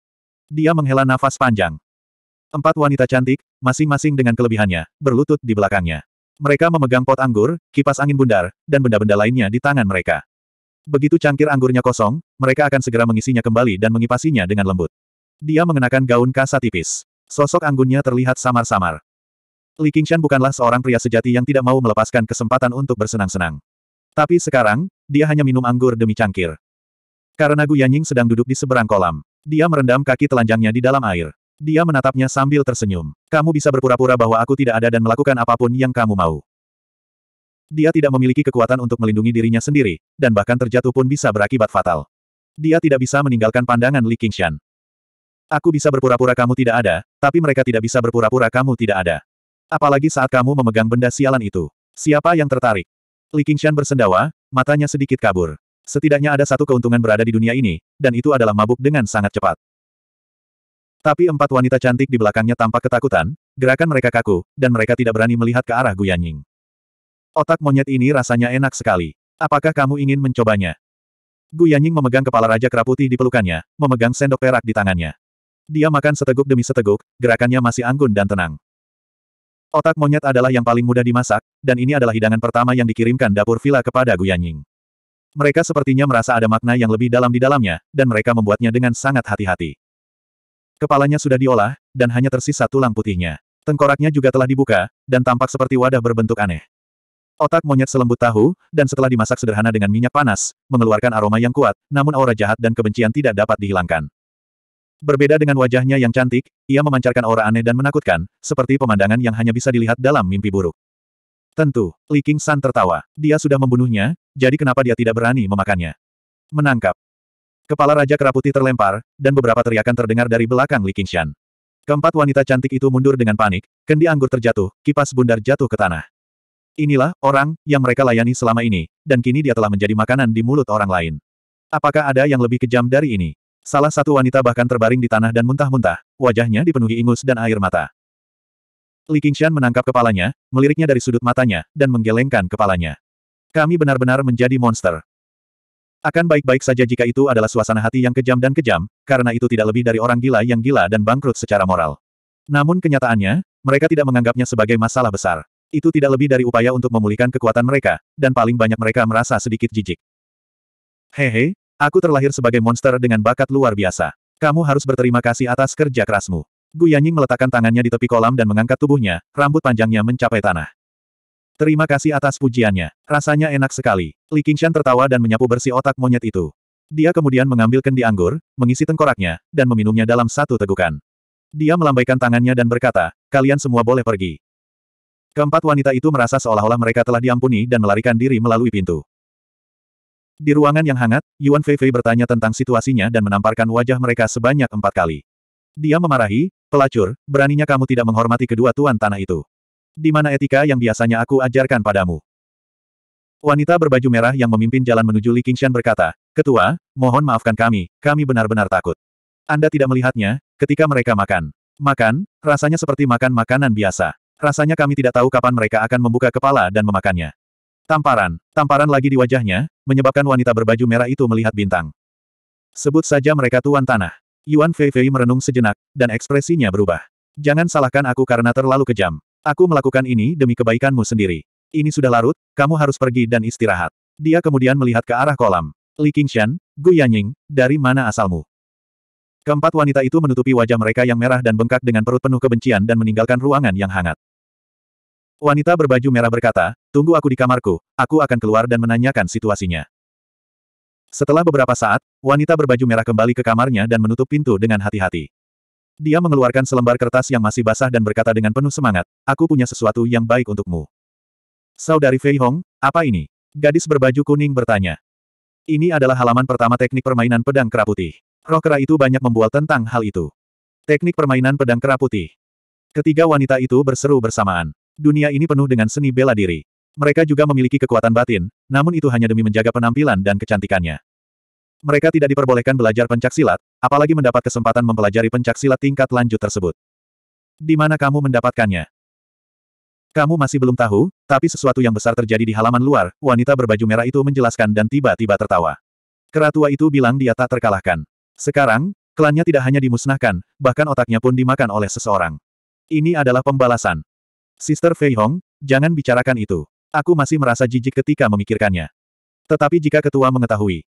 Dia menghela nafas panjang. Empat wanita cantik, masing-masing dengan kelebihannya, berlutut di belakangnya. Mereka memegang pot anggur, kipas angin bundar, dan benda-benda lainnya di tangan mereka. Begitu cangkir anggurnya kosong, mereka akan segera mengisinya kembali dan mengipasinya dengan lembut. Dia mengenakan gaun kasa tipis. Sosok anggunnya terlihat samar-samar. Li Qingshan bukanlah seorang pria sejati yang tidak mau melepaskan kesempatan untuk bersenang-senang. Tapi sekarang, dia hanya minum anggur demi cangkir. Karena Gu Yanying sedang duduk di seberang kolam, dia merendam kaki telanjangnya di dalam air. Dia menatapnya sambil tersenyum. Kamu bisa berpura-pura bahwa aku tidak ada dan melakukan apapun yang kamu mau. Dia tidak memiliki kekuatan untuk melindungi dirinya sendiri, dan bahkan terjatuh pun bisa berakibat fatal. Dia tidak bisa meninggalkan pandangan Li Qingshan. Aku bisa berpura-pura kamu tidak ada, tapi mereka tidak bisa berpura-pura kamu tidak ada. Apalagi saat kamu memegang benda sialan itu. Siapa yang tertarik? Li Qingshan bersendawa, matanya sedikit kabur. Setidaknya ada satu keuntungan berada di dunia ini, dan itu adalah mabuk dengan sangat cepat. Tapi empat wanita cantik di belakangnya tampak ketakutan, gerakan mereka kaku, dan mereka tidak berani melihat ke arah Guanying. Otak monyet ini rasanya enak sekali. Apakah kamu ingin mencobanya? Guanying memegang kepala Raja Keraputi di pelukannya, memegang sendok perak di tangannya. Dia makan seteguk demi seteguk, gerakannya masih anggun dan tenang. Otak monyet adalah yang paling mudah dimasak, dan ini adalah hidangan pertama yang dikirimkan dapur villa kepada Guanying. Mereka sepertinya merasa ada makna yang lebih dalam di dalamnya, dan mereka membuatnya dengan sangat hati-hati. Kepalanya sudah diolah, dan hanya tersisa tulang putihnya. Tengkoraknya juga telah dibuka, dan tampak seperti wadah berbentuk aneh. Otak monyet selembut tahu, dan setelah dimasak sederhana dengan minyak panas, mengeluarkan aroma yang kuat, namun aura jahat dan kebencian tidak dapat dihilangkan. Berbeda dengan wajahnya yang cantik, ia memancarkan aura aneh dan menakutkan, seperti pemandangan yang hanya bisa dilihat dalam mimpi buruk. Tentu, Li King San tertawa. Dia sudah membunuhnya, jadi kenapa dia tidak berani memakannya? Menangkap. Kepala Raja Keraputi terlempar, dan beberapa teriakan terdengar dari belakang Li Qingshan. Keempat wanita cantik itu mundur dengan panik, kendi anggur terjatuh, kipas bundar jatuh ke tanah. Inilah, orang, yang mereka layani selama ini, dan kini dia telah menjadi makanan di mulut orang lain. Apakah ada yang lebih kejam dari ini? Salah satu wanita bahkan terbaring di tanah dan muntah-muntah, wajahnya dipenuhi ingus dan air mata. Li Qingshan menangkap kepalanya, meliriknya dari sudut matanya, dan menggelengkan kepalanya. Kami benar-benar menjadi monster. Akan baik-baik saja jika itu adalah suasana hati yang kejam dan kejam, karena itu tidak lebih dari orang gila yang gila dan bangkrut secara moral. Namun kenyataannya, mereka tidak menganggapnya sebagai masalah besar. Itu tidak lebih dari upaya untuk memulihkan kekuatan mereka, dan paling banyak mereka merasa sedikit jijik. Hehe, aku terlahir sebagai monster dengan bakat luar biasa. Kamu harus berterima kasih atas kerja kerasmu. Gu Yanying meletakkan tangannya di tepi kolam dan mengangkat tubuhnya, rambut panjangnya mencapai tanah. Terima kasih atas pujiannya. Rasanya enak sekali. Li Qingshan tertawa dan menyapu bersih otak monyet itu. Dia kemudian mengambil kendi anggur, mengisi tengkoraknya, dan meminumnya dalam satu tegukan. Dia melambaikan tangannya dan berkata, kalian semua boleh pergi. Keempat wanita itu merasa seolah-olah mereka telah diampuni dan melarikan diri melalui pintu. Di ruangan yang hangat, Yuan Fei Fei bertanya tentang situasinya dan menamparkan wajah mereka sebanyak empat kali. Dia memarahi, pelacur, beraninya kamu tidak menghormati kedua tuan tanah itu. Di mana etika yang biasanya aku ajarkan padamu? Wanita berbaju merah yang memimpin jalan menuju Li Qingshan berkata, Ketua, mohon maafkan kami, kami benar-benar takut. Anda tidak melihatnya, ketika mereka makan. Makan, rasanya seperti makan makanan biasa. Rasanya kami tidak tahu kapan mereka akan membuka kepala dan memakannya. Tamparan, tamparan lagi di wajahnya, menyebabkan wanita berbaju merah itu melihat bintang. Sebut saja mereka tuan tanah. Yuan Feifei merenung sejenak, dan ekspresinya berubah. Jangan salahkan aku karena terlalu kejam. Aku melakukan ini demi kebaikanmu sendiri. Ini sudah larut, kamu harus pergi dan istirahat. Dia kemudian melihat ke arah kolam. Li Qingshan, Gu Yanying, dari mana asalmu? Keempat wanita itu menutupi wajah mereka yang merah dan bengkak dengan perut penuh kebencian dan meninggalkan ruangan yang hangat. Wanita berbaju merah berkata, tunggu aku di kamarku, aku akan keluar dan menanyakan situasinya. Setelah beberapa saat, wanita berbaju merah kembali ke kamarnya dan menutup pintu dengan hati-hati. Dia mengeluarkan selembar kertas yang masih basah dan berkata dengan penuh semangat, aku punya sesuatu yang baik untukmu. Saudari Fei Hong, apa ini? Gadis berbaju kuning bertanya. Ini adalah halaman pertama teknik permainan pedang kera putih. Roh kera itu banyak membual tentang hal itu. Teknik permainan pedang kera putih. Ketiga wanita itu berseru bersamaan. Dunia ini penuh dengan seni bela diri. Mereka juga memiliki kekuatan batin, namun itu hanya demi menjaga penampilan dan kecantikannya mereka tidak diperbolehkan belajar pencak silat, apalagi mendapat kesempatan mempelajari pencak silat tingkat lanjut tersebut. Di mana kamu mendapatkannya? Kamu masih belum tahu, tapi sesuatu yang besar terjadi di halaman luar, wanita berbaju merah itu menjelaskan dan tiba-tiba tertawa. Keratua itu bilang dia tak terkalahkan. Sekarang, klannya tidak hanya dimusnahkan, bahkan otaknya pun dimakan oleh seseorang. Ini adalah pembalasan. Sister Fei Hong, jangan bicarakan itu. Aku masih merasa jijik ketika memikirkannya. Tetapi jika ketua mengetahui,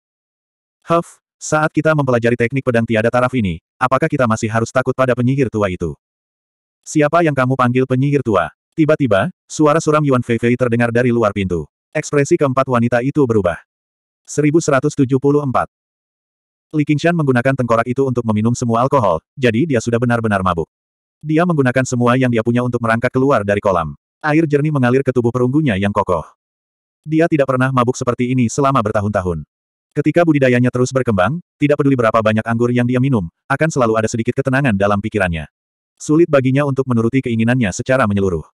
Huff, saat kita mempelajari teknik pedang tiada taraf ini, apakah kita masih harus takut pada penyihir tua itu? Siapa yang kamu panggil penyihir tua? Tiba-tiba, suara suram Yuan Fei Fei terdengar dari luar pintu. Ekspresi keempat wanita itu berubah. 1174. Li Qingshan menggunakan tengkorak itu untuk meminum semua alkohol, jadi dia sudah benar-benar mabuk. Dia menggunakan semua yang dia punya untuk merangkak keluar dari kolam. Air jernih mengalir ke tubuh perunggunya yang kokoh. Dia tidak pernah mabuk seperti ini selama bertahun-tahun. Ketika budidayanya terus berkembang, tidak peduli berapa banyak anggur yang dia minum, akan selalu ada sedikit ketenangan dalam pikirannya. Sulit baginya untuk menuruti keinginannya secara menyeluruh.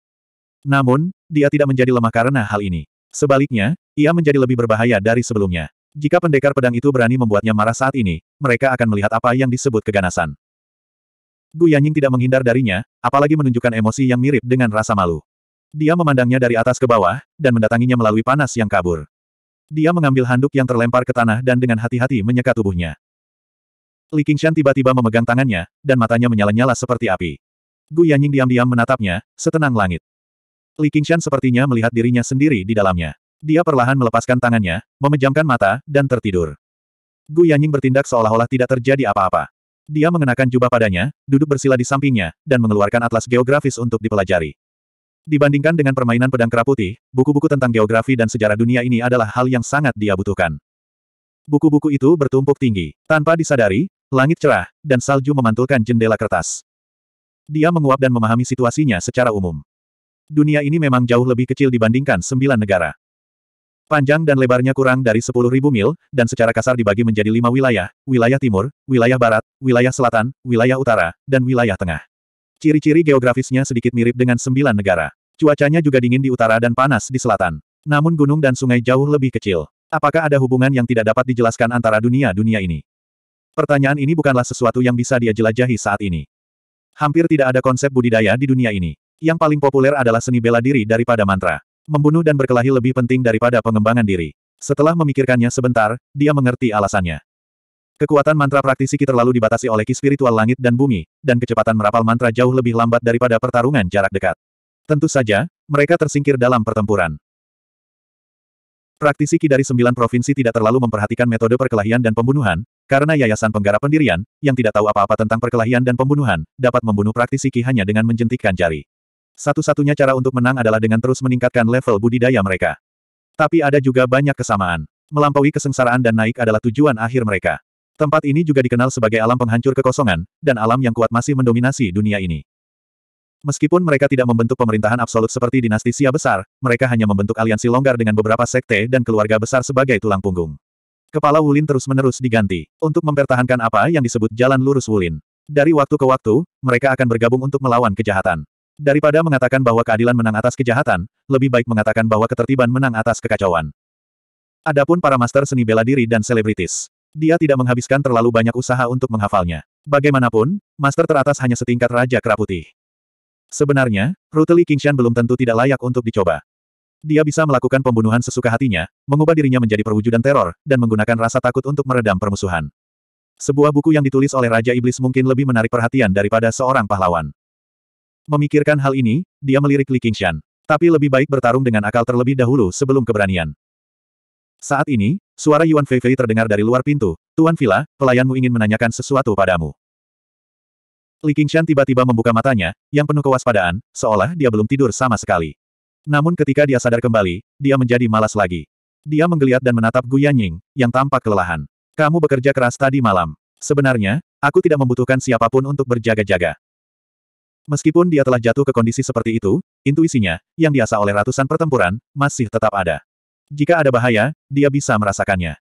Namun, dia tidak menjadi lemah karena hal ini. Sebaliknya, ia menjadi lebih berbahaya dari sebelumnya. Jika pendekar pedang itu berani membuatnya marah saat ini, mereka akan melihat apa yang disebut keganasan. Gu Yanying tidak menghindar darinya, apalagi menunjukkan emosi yang mirip dengan rasa malu. Dia memandangnya dari atas ke bawah, dan mendatanginya melalui panas yang kabur. Dia mengambil handuk yang terlempar ke tanah dan dengan hati-hati menyeka tubuhnya. Li Qingshan tiba-tiba memegang tangannya, dan matanya menyala-nyala seperti api. Gu Yanying diam-diam menatapnya, setenang langit. Li Qingshan sepertinya melihat dirinya sendiri di dalamnya. Dia perlahan melepaskan tangannya, memejamkan mata, dan tertidur. Gu Yanying bertindak seolah-olah tidak terjadi apa-apa. Dia mengenakan jubah padanya, duduk bersila di sampingnya, dan mengeluarkan atlas geografis untuk dipelajari. Dibandingkan dengan permainan pedang kera putih, buku-buku tentang geografi dan sejarah dunia ini adalah hal yang sangat dia butuhkan. Buku-buku itu bertumpuk tinggi. Tanpa disadari, langit cerah, dan salju memantulkan jendela kertas. Dia menguap dan memahami situasinya secara umum. Dunia ini memang jauh lebih kecil dibandingkan sembilan negara. Panjang dan lebarnya kurang dari 10.000 mil, dan secara kasar dibagi menjadi lima wilayah, wilayah timur, wilayah barat, wilayah selatan, wilayah utara, dan wilayah tengah. Ciri-ciri geografisnya sedikit mirip dengan sembilan negara. Cuacanya juga dingin di utara dan panas di selatan. Namun gunung dan sungai jauh lebih kecil. Apakah ada hubungan yang tidak dapat dijelaskan antara dunia-dunia ini? Pertanyaan ini bukanlah sesuatu yang bisa dia jelajahi saat ini. Hampir tidak ada konsep budidaya di dunia ini. Yang paling populer adalah seni bela diri daripada mantra. Membunuh dan berkelahi lebih penting daripada pengembangan diri. Setelah memikirkannya sebentar, dia mengerti alasannya. Kekuatan mantra praktisi Ki terlalu dibatasi oleh Ki spiritual langit dan bumi, dan kecepatan merapal mantra jauh lebih lambat daripada pertarungan jarak dekat. Tentu saja, mereka tersingkir dalam pertempuran. Praktisi Ki dari sembilan provinsi tidak terlalu memperhatikan metode perkelahian dan pembunuhan, karena Yayasan Penggarap Pendirian, yang tidak tahu apa-apa tentang perkelahian dan pembunuhan, dapat membunuh praktisi Ki hanya dengan menjentikkan jari. Satu-satunya cara untuk menang adalah dengan terus meningkatkan level budidaya mereka. Tapi ada juga banyak kesamaan. Melampaui kesengsaraan dan naik adalah tujuan akhir mereka. Tempat ini juga dikenal sebagai alam penghancur kekosongan, dan alam yang kuat masih mendominasi dunia ini. Meskipun mereka tidak membentuk pemerintahan absolut seperti dinasti Xia besar, mereka hanya membentuk aliansi longgar dengan beberapa sekte dan keluarga besar sebagai tulang punggung. Kepala Wulin terus-menerus diganti, untuk mempertahankan apa yang disebut jalan lurus Wulin. Dari waktu ke waktu, mereka akan bergabung untuk melawan kejahatan. Daripada mengatakan bahwa keadilan menang atas kejahatan, lebih baik mengatakan bahwa ketertiban menang atas kekacauan. Adapun para master seni bela diri dan selebritis. Dia tidak menghabiskan terlalu banyak usaha untuk menghafalnya. Bagaimanapun, master teratas hanya setingkat Raja Keraputi. Sebenarnya, rute Li Qingshan belum tentu tidak layak untuk dicoba. Dia bisa melakukan pembunuhan sesuka hatinya, mengubah dirinya menjadi perwujudan teror, dan menggunakan rasa takut untuk meredam permusuhan. Sebuah buku yang ditulis oleh Raja Iblis mungkin lebih menarik perhatian daripada seorang pahlawan. Memikirkan hal ini, dia melirik Li Kingshan. Tapi lebih baik bertarung dengan akal terlebih dahulu sebelum keberanian. Saat ini, suara Yuan Fei Fei terdengar dari luar pintu, Tuan Villa, pelayanmu ingin menanyakan sesuatu padamu. Li Qingshan tiba-tiba membuka matanya, yang penuh kewaspadaan, seolah dia belum tidur sama sekali. Namun ketika dia sadar kembali, dia menjadi malas lagi. Dia menggeliat dan menatap Gu Yanying yang tampak kelelahan. Kamu bekerja keras tadi malam. Sebenarnya, aku tidak membutuhkan siapapun untuk berjaga-jaga. Meskipun dia telah jatuh ke kondisi seperti itu, intuisinya, yang diasah oleh ratusan pertempuran, masih tetap ada. Jika ada bahaya, dia bisa merasakannya.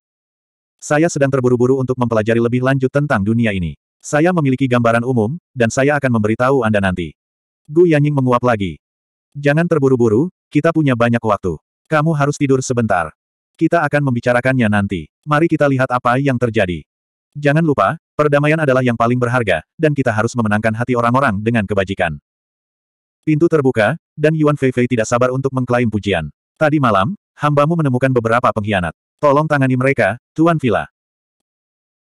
Saya sedang terburu-buru untuk mempelajari lebih lanjut tentang dunia ini. Saya memiliki gambaran umum, dan saya akan memberitahu Anda nanti. Gu Yanying menguap lagi. Jangan terburu-buru, kita punya banyak waktu. Kamu harus tidur sebentar. Kita akan membicarakannya nanti. Mari kita lihat apa yang terjadi. Jangan lupa, perdamaian adalah yang paling berharga, dan kita harus memenangkan hati orang-orang dengan kebajikan. Pintu terbuka, dan Yuan Feifei tidak sabar untuk mengklaim pujian. Tadi malam, Hambamu menemukan beberapa pengkhianat. Tolong tangani mereka, Tuan Villa.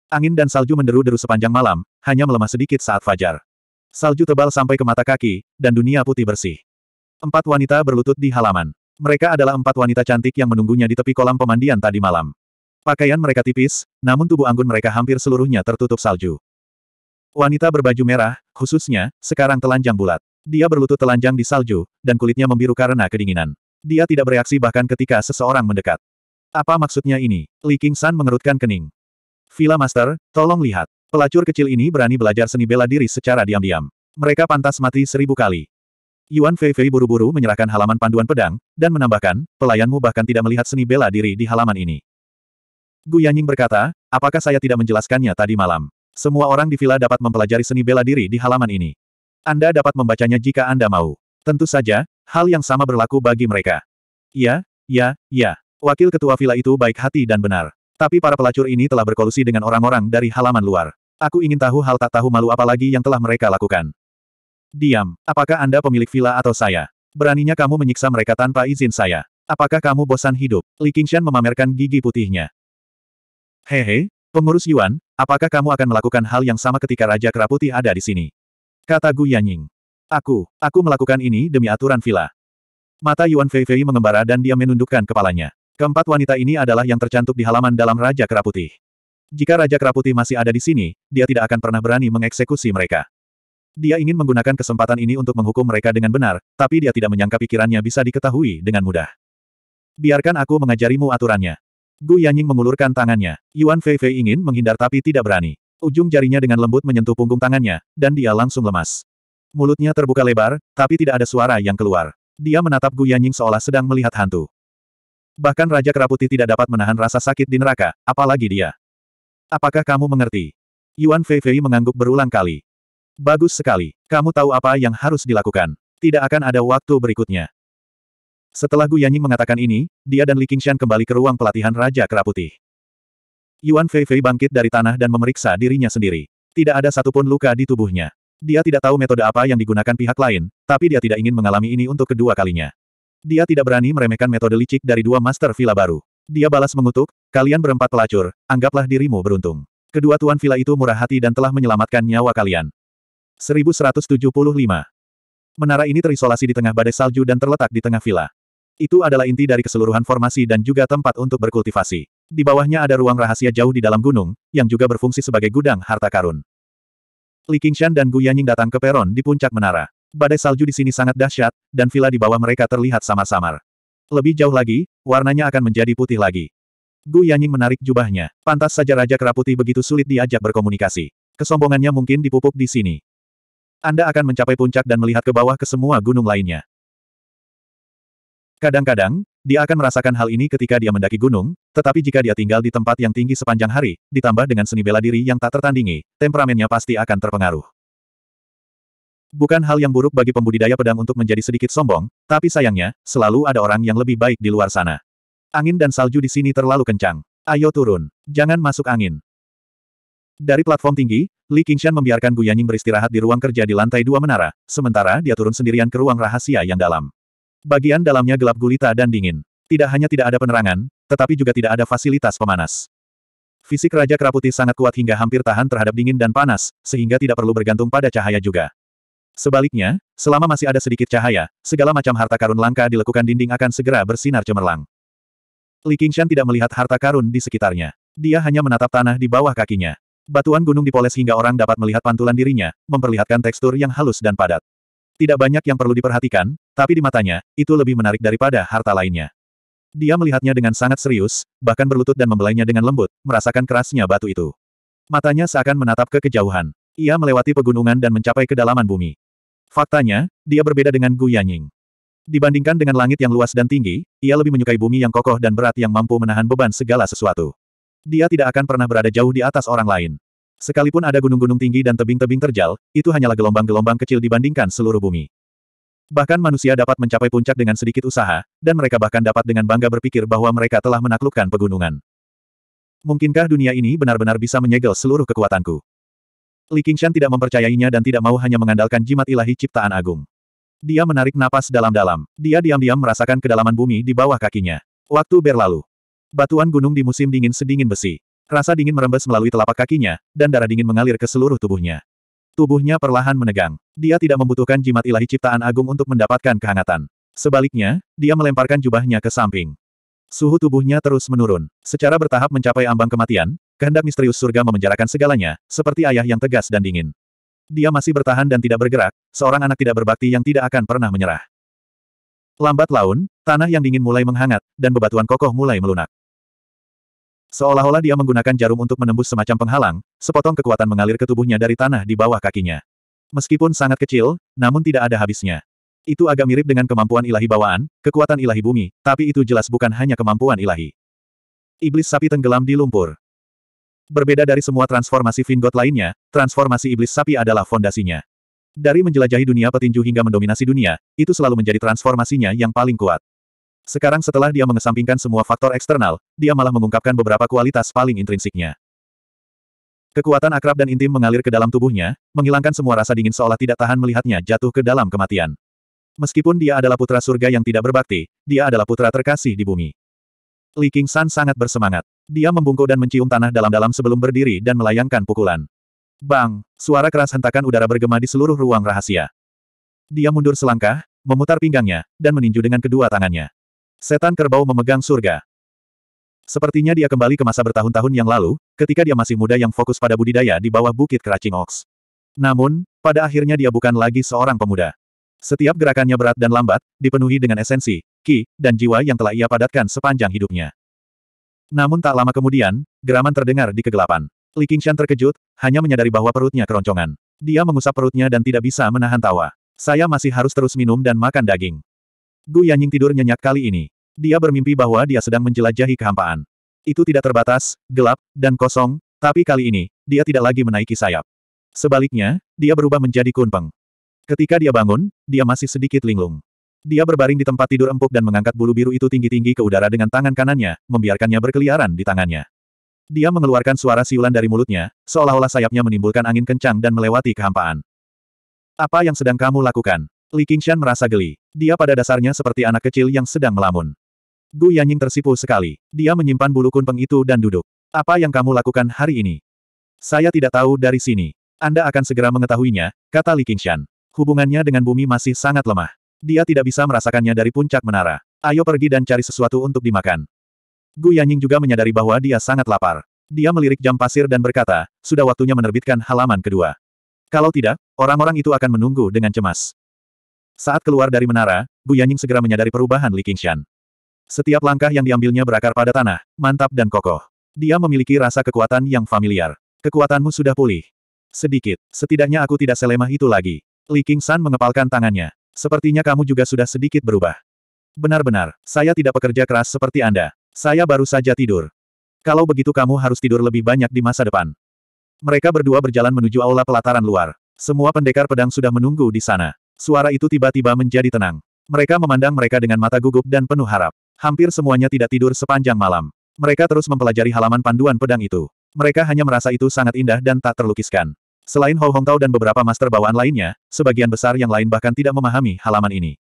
Angin dan salju menderu-deru sepanjang malam, hanya melemah sedikit saat fajar. Salju tebal sampai ke mata kaki, dan dunia putih bersih. Empat wanita berlutut di halaman. Mereka adalah empat wanita cantik yang menunggunya di tepi kolam pemandian tadi malam. Pakaian mereka tipis, namun tubuh anggun mereka hampir seluruhnya tertutup salju. Wanita berbaju merah, khususnya, sekarang telanjang bulat. Dia berlutut telanjang di salju, dan kulitnya membiru karena kedinginan. Dia tidak bereaksi bahkan ketika seseorang mendekat. Apa maksudnya ini? Li San mengerutkan kening. Villa Master, tolong lihat. Pelacur kecil ini berani belajar seni bela diri secara diam-diam. Mereka pantas mati seribu kali. Yuan Fei Fei buru-buru menyerahkan halaman panduan pedang, dan menambahkan, pelayanmu bahkan tidak melihat seni bela diri di halaman ini. Gu Yanying berkata, apakah saya tidak menjelaskannya tadi malam? Semua orang di villa dapat mempelajari seni bela diri di halaman ini. Anda dapat membacanya jika Anda mau. Tentu saja, Hal yang sama berlaku bagi mereka. Ya, ya, ya. Wakil ketua villa itu baik hati dan benar. Tapi para pelacur ini telah berkolusi dengan orang-orang dari halaman luar. Aku ingin tahu hal tak tahu malu apa lagi yang telah mereka lakukan. Diam, apakah Anda pemilik villa atau saya? Beraninya kamu menyiksa mereka tanpa izin saya. Apakah kamu bosan hidup? Li Qingshan memamerkan gigi putihnya. Hehe, pengurus Yuan, apakah kamu akan melakukan hal yang sama ketika Raja Keraputi ada di sini? Kata Gu Yanying. Aku, aku melakukan ini demi aturan villa. Mata Yuan Feifei mengembara dan dia menundukkan kepalanya. Keempat wanita ini adalah yang tercantik di halaman dalam Raja Keraputi. Jika Raja Keraputi masih ada di sini, dia tidak akan pernah berani mengeksekusi mereka. Dia ingin menggunakan kesempatan ini untuk menghukum mereka dengan benar, tapi dia tidak menyangka pikirannya bisa diketahui dengan mudah. Biarkan aku mengajarimu aturannya. Gu Yanying mengulurkan tangannya. Yuan Feifei ingin menghindar tapi tidak berani. Ujung jarinya dengan lembut menyentuh punggung tangannya, dan dia langsung lemas. Mulutnya terbuka lebar, tapi tidak ada suara yang keluar. Dia menatap Gu Yanying seolah sedang melihat hantu. Bahkan Raja Keraputi tidak dapat menahan rasa sakit di neraka, apalagi dia. Apakah kamu mengerti? Yuan Fei Fei mengangguk berulang kali. Bagus sekali. Kamu tahu apa yang harus dilakukan. Tidak akan ada waktu berikutnya. Setelah Gu Yanying mengatakan ini, dia dan Li Qingshan kembali ke ruang pelatihan Raja Keraputi. Yuan Fei Fei bangkit dari tanah dan memeriksa dirinya sendiri. Tidak ada satupun luka di tubuhnya. Dia tidak tahu metode apa yang digunakan pihak lain, tapi dia tidak ingin mengalami ini untuk kedua kalinya. Dia tidak berani meremehkan metode licik dari dua master villa baru. Dia balas mengutuk, kalian berempat pelacur, anggaplah dirimu beruntung. Kedua tuan villa itu murah hati dan telah menyelamatkan nyawa kalian. 1175. Menara ini terisolasi di tengah badai salju dan terletak di tengah villa. Itu adalah inti dari keseluruhan formasi dan juga tempat untuk berkultivasi. Di bawahnya ada ruang rahasia jauh di dalam gunung, yang juga berfungsi sebagai gudang harta karun. Li Qingshan dan Gu Yanying datang ke peron di puncak menara. Badai salju di sini sangat dahsyat, dan villa di bawah mereka terlihat samar-samar. Lebih jauh lagi, warnanya akan menjadi putih lagi. Gu Yanying menarik jubahnya. Pantas saja Raja Keraputi begitu sulit diajak berkomunikasi. Kesombongannya mungkin dipupuk di sini. Anda akan mencapai puncak dan melihat ke bawah ke semua gunung lainnya. Kadang-kadang, dia akan merasakan hal ini ketika dia mendaki gunung, tetapi jika dia tinggal di tempat yang tinggi sepanjang hari, ditambah dengan seni bela diri yang tak tertandingi, temperamennya pasti akan terpengaruh. Bukan hal yang buruk bagi pembudidaya pedang untuk menjadi sedikit sombong, tapi sayangnya, selalu ada orang yang lebih baik di luar sana. Angin dan salju di sini terlalu kencang. Ayo turun. Jangan masuk angin. Dari platform tinggi, Li Qingshan membiarkan Gu Yanying beristirahat di ruang kerja di lantai dua menara, sementara dia turun sendirian ke ruang rahasia yang dalam. Bagian dalamnya gelap gulita dan dingin. Tidak hanya tidak ada penerangan, tetapi juga tidak ada fasilitas pemanas. Fisik Raja Keraputi sangat kuat hingga hampir tahan terhadap dingin dan panas, sehingga tidak perlu bergantung pada cahaya juga. Sebaliknya, selama masih ada sedikit cahaya, segala macam harta karun langka di lekukan dinding akan segera bersinar cemerlang. Li Qingshan tidak melihat harta karun di sekitarnya. Dia hanya menatap tanah di bawah kakinya. Batuan gunung dipoles hingga orang dapat melihat pantulan dirinya, memperlihatkan tekstur yang halus dan padat. Tidak banyak yang perlu diperhatikan, tapi di matanya, itu lebih menarik daripada harta lainnya. Dia melihatnya dengan sangat serius, bahkan berlutut dan membelainya dengan lembut, merasakan kerasnya batu itu. Matanya seakan menatap ke kejauhan. Ia melewati pegunungan dan mencapai kedalaman bumi. Faktanya, dia berbeda dengan Gu Yanying. Dibandingkan dengan langit yang luas dan tinggi, ia lebih menyukai bumi yang kokoh dan berat yang mampu menahan beban segala sesuatu. Dia tidak akan pernah berada jauh di atas orang lain. Sekalipun ada gunung-gunung tinggi dan tebing-tebing terjal, itu hanyalah gelombang-gelombang kecil dibandingkan seluruh bumi. Bahkan manusia dapat mencapai puncak dengan sedikit usaha, dan mereka bahkan dapat dengan bangga berpikir bahwa mereka telah menaklukkan pegunungan. Mungkinkah dunia ini benar-benar bisa menyegel seluruh kekuatanku? Li Qingshan tidak mempercayainya dan tidak mau hanya mengandalkan jimat ilahi ciptaan agung. Dia menarik napas dalam-dalam. Dia diam-diam merasakan kedalaman bumi di bawah kakinya. Waktu berlalu. Batuan gunung di musim dingin sedingin besi. Rasa dingin merembes melalui telapak kakinya, dan darah dingin mengalir ke seluruh tubuhnya. Tubuhnya perlahan menegang. Dia tidak membutuhkan jimat ilahi ciptaan agung untuk mendapatkan kehangatan. Sebaliknya, dia melemparkan jubahnya ke samping. Suhu tubuhnya terus menurun. Secara bertahap mencapai ambang kematian, kehendak misterius surga memenjarakan segalanya, seperti ayah yang tegas dan dingin. Dia masih bertahan dan tidak bergerak, seorang anak tidak berbakti yang tidak akan pernah menyerah. Lambat laun, tanah yang dingin mulai menghangat, dan bebatuan kokoh mulai melunak. Seolah-olah dia menggunakan jarum untuk menembus semacam penghalang, sepotong kekuatan mengalir ke tubuhnya dari tanah di bawah kakinya. Meskipun sangat kecil, namun tidak ada habisnya. Itu agak mirip dengan kemampuan ilahi bawaan, kekuatan ilahi bumi, tapi itu jelas bukan hanya kemampuan ilahi. Iblis sapi tenggelam di lumpur. Berbeda dari semua transformasi Vingot lainnya, transformasi iblis sapi adalah fondasinya. Dari menjelajahi dunia petinju hingga mendominasi dunia, itu selalu menjadi transformasinya yang paling kuat. Sekarang setelah dia mengesampingkan semua faktor eksternal, dia malah mengungkapkan beberapa kualitas paling intrinsiknya. Kekuatan akrab dan intim mengalir ke dalam tubuhnya, menghilangkan semua rasa dingin seolah tidak tahan melihatnya jatuh ke dalam kematian. Meskipun dia adalah putra surga yang tidak berbakti, dia adalah putra terkasih di bumi. Li King San sangat bersemangat. Dia membungkuk dan mencium tanah dalam-dalam sebelum berdiri dan melayangkan pukulan. Bang! Suara keras hentakan udara bergema di seluruh ruang rahasia. Dia mundur selangkah, memutar pinggangnya, dan meninju dengan kedua tangannya. Setan kerbau memegang surga. Sepertinya dia kembali ke masa bertahun-tahun yang lalu, ketika dia masih muda yang fokus pada budidaya di bawah bukit keracing ox. Namun, pada akhirnya dia bukan lagi seorang pemuda. Setiap gerakannya berat dan lambat, dipenuhi dengan esensi, ki, dan jiwa yang telah ia padatkan sepanjang hidupnya. Namun tak lama kemudian, geraman terdengar di kegelapan. Li Qingshan terkejut, hanya menyadari bahwa perutnya keroncongan. Dia mengusap perutnya dan tidak bisa menahan tawa. Saya masih harus terus minum dan makan daging. Gu Yanying tidur nyenyak kali ini. Dia bermimpi bahwa dia sedang menjelajahi kehampaan. Itu tidak terbatas, gelap, dan kosong, tapi kali ini, dia tidak lagi menaiki sayap. Sebaliknya, dia berubah menjadi kunpeng. Ketika dia bangun, dia masih sedikit linglung. Dia berbaring di tempat tidur empuk dan mengangkat bulu biru itu tinggi-tinggi ke udara dengan tangan kanannya, membiarkannya berkeliaran di tangannya. Dia mengeluarkan suara siulan dari mulutnya, seolah-olah sayapnya menimbulkan angin kencang dan melewati kehampaan. Apa yang sedang kamu lakukan? Li Qingshan merasa geli. Dia pada dasarnya seperti anak kecil yang sedang melamun. Gu Yanying tersipu sekali. Dia menyimpan bulu kunpeng itu dan duduk. Apa yang kamu lakukan hari ini? Saya tidak tahu dari sini. Anda akan segera mengetahuinya, kata Li Qingshan. Hubungannya dengan bumi masih sangat lemah. Dia tidak bisa merasakannya dari puncak menara. Ayo pergi dan cari sesuatu untuk dimakan. Gu Yanying juga menyadari bahwa dia sangat lapar. Dia melirik jam pasir dan berkata, sudah waktunya menerbitkan halaman kedua. Kalau tidak, orang-orang itu akan menunggu dengan cemas. Saat keluar dari menara, Bu Yanying segera menyadari perubahan Li Qingshan. Setiap langkah yang diambilnya berakar pada tanah, mantap dan kokoh. Dia memiliki rasa kekuatan yang familiar. Kekuatanmu sudah pulih. Sedikit, setidaknya aku tidak selemah itu lagi. Li Qingshan mengepalkan tangannya. Sepertinya kamu juga sudah sedikit berubah. Benar-benar, saya tidak pekerja keras seperti Anda. Saya baru saja tidur. Kalau begitu kamu harus tidur lebih banyak di masa depan. Mereka berdua berjalan menuju aula pelataran luar. Semua pendekar pedang sudah menunggu di sana. Suara itu tiba-tiba menjadi tenang. Mereka memandang mereka dengan mata gugup dan penuh harap. Hampir semuanya tidak tidur sepanjang malam. Mereka terus mempelajari halaman panduan pedang itu. Mereka hanya merasa itu sangat indah dan tak terlukiskan. Selain Hou Hongtao dan beberapa master bawaan lainnya, sebagian besar yang lain bahkan tidak memahami halaman ini.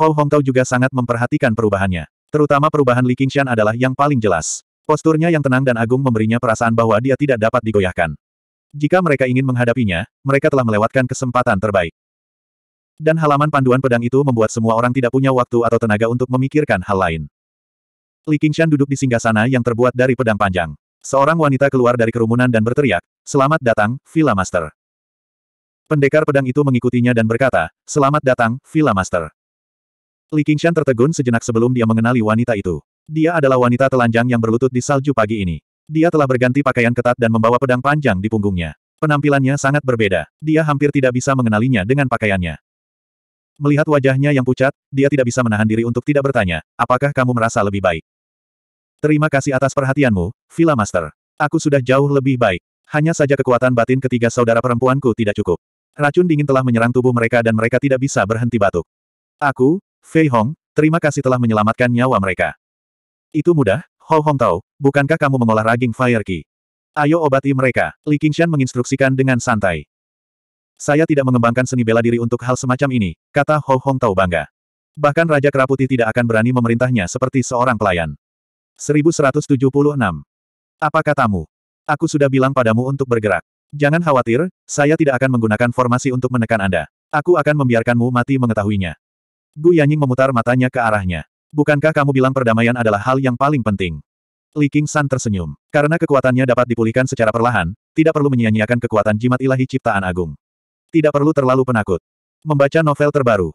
Hou Hongtao juga sangat memperhatikan perubahannya. Terutama perubahan Li Qingshan adalah yang paling jelas. Posturnya yang tenang dan agung memberinya perasaan bahwa dia tidak dapat digoyahkan. Jika mereka ingin menghadapinya, mereka telah melewatkan kesempatan terbaik. Dan halaman panduan pedang itu membuat semua orang tidak punya waktu atau tenaga untuk memikirkan hal lain. Li Qingshan duduk di singgah sana yang terbuat dari pedang panjang. Seorang wanita keluar dari kerumunan dan berteriak, Selamat datang, Villa Master. Pendekar pedang itu mengikutinya dan berkata, Selamat datang, Villa Master. Li Qingshan tertegun sejenak sebelum dia mengenali wanita itu. Dia adalah wanita telanjang yang berlutut di salju pagi ini. Dia telah berganti pakaian ketat dan membawa pedang panjang di punggungnya. Penampilannya sangat berbeda. Dia hampir tidak bisa mengenalinya dengan pakaiannya. Melihat wajahnya yang pucat, dia tidak bisa menahan diri untuk tidak bertanya, apakah kamu merasa lebih baik? Terima kasih atas perhatianmu, Villa Master. Aku sudah jauh lebih baik. Hanya saja kekuatan batin ketiga saudara perempuanku tidak cukup. Racun dingin telah menyerang tubuh mereka dan mereka tidak bisa berhenti batuk. Aku, Fei Hong, terima kasih telah menyelamatkan nyawa mereka. Itu mudah, Hou Hong Tao, bukankah kamu mengolah raging fire key? Ayo obati mereka, Li Qingshan menginstruksikan dengan santai. Saya tidak mengembangkan seni bela diri untuk hal semacam ini, kata Ho Hong Tau bangga. Bahkan Raja Keraputi tidak akan berani memerintahnya seperti seorang pelayan. 1176. Apa katamu? Aku sudah bilang padamu untuk bergerak. Jangan khawatir, saya tidak akan menggunakan formasi untuk menekan Anda. Aku akan membiarkanmu mati mengetahuinya. Gu Yanying memutar matanya ke arahnya. Bukankah kamu bilang perdamaian adalah hal yang paling penting? Li King San tersenyum. Karena kekuatannya dapat dipulihkan secara perlahan, tidak perlu menyia-nyiakan kekuatan jimat ilahi ciptaan agung. Tidak perlu terlalu penakut. Membaca novel terbaru.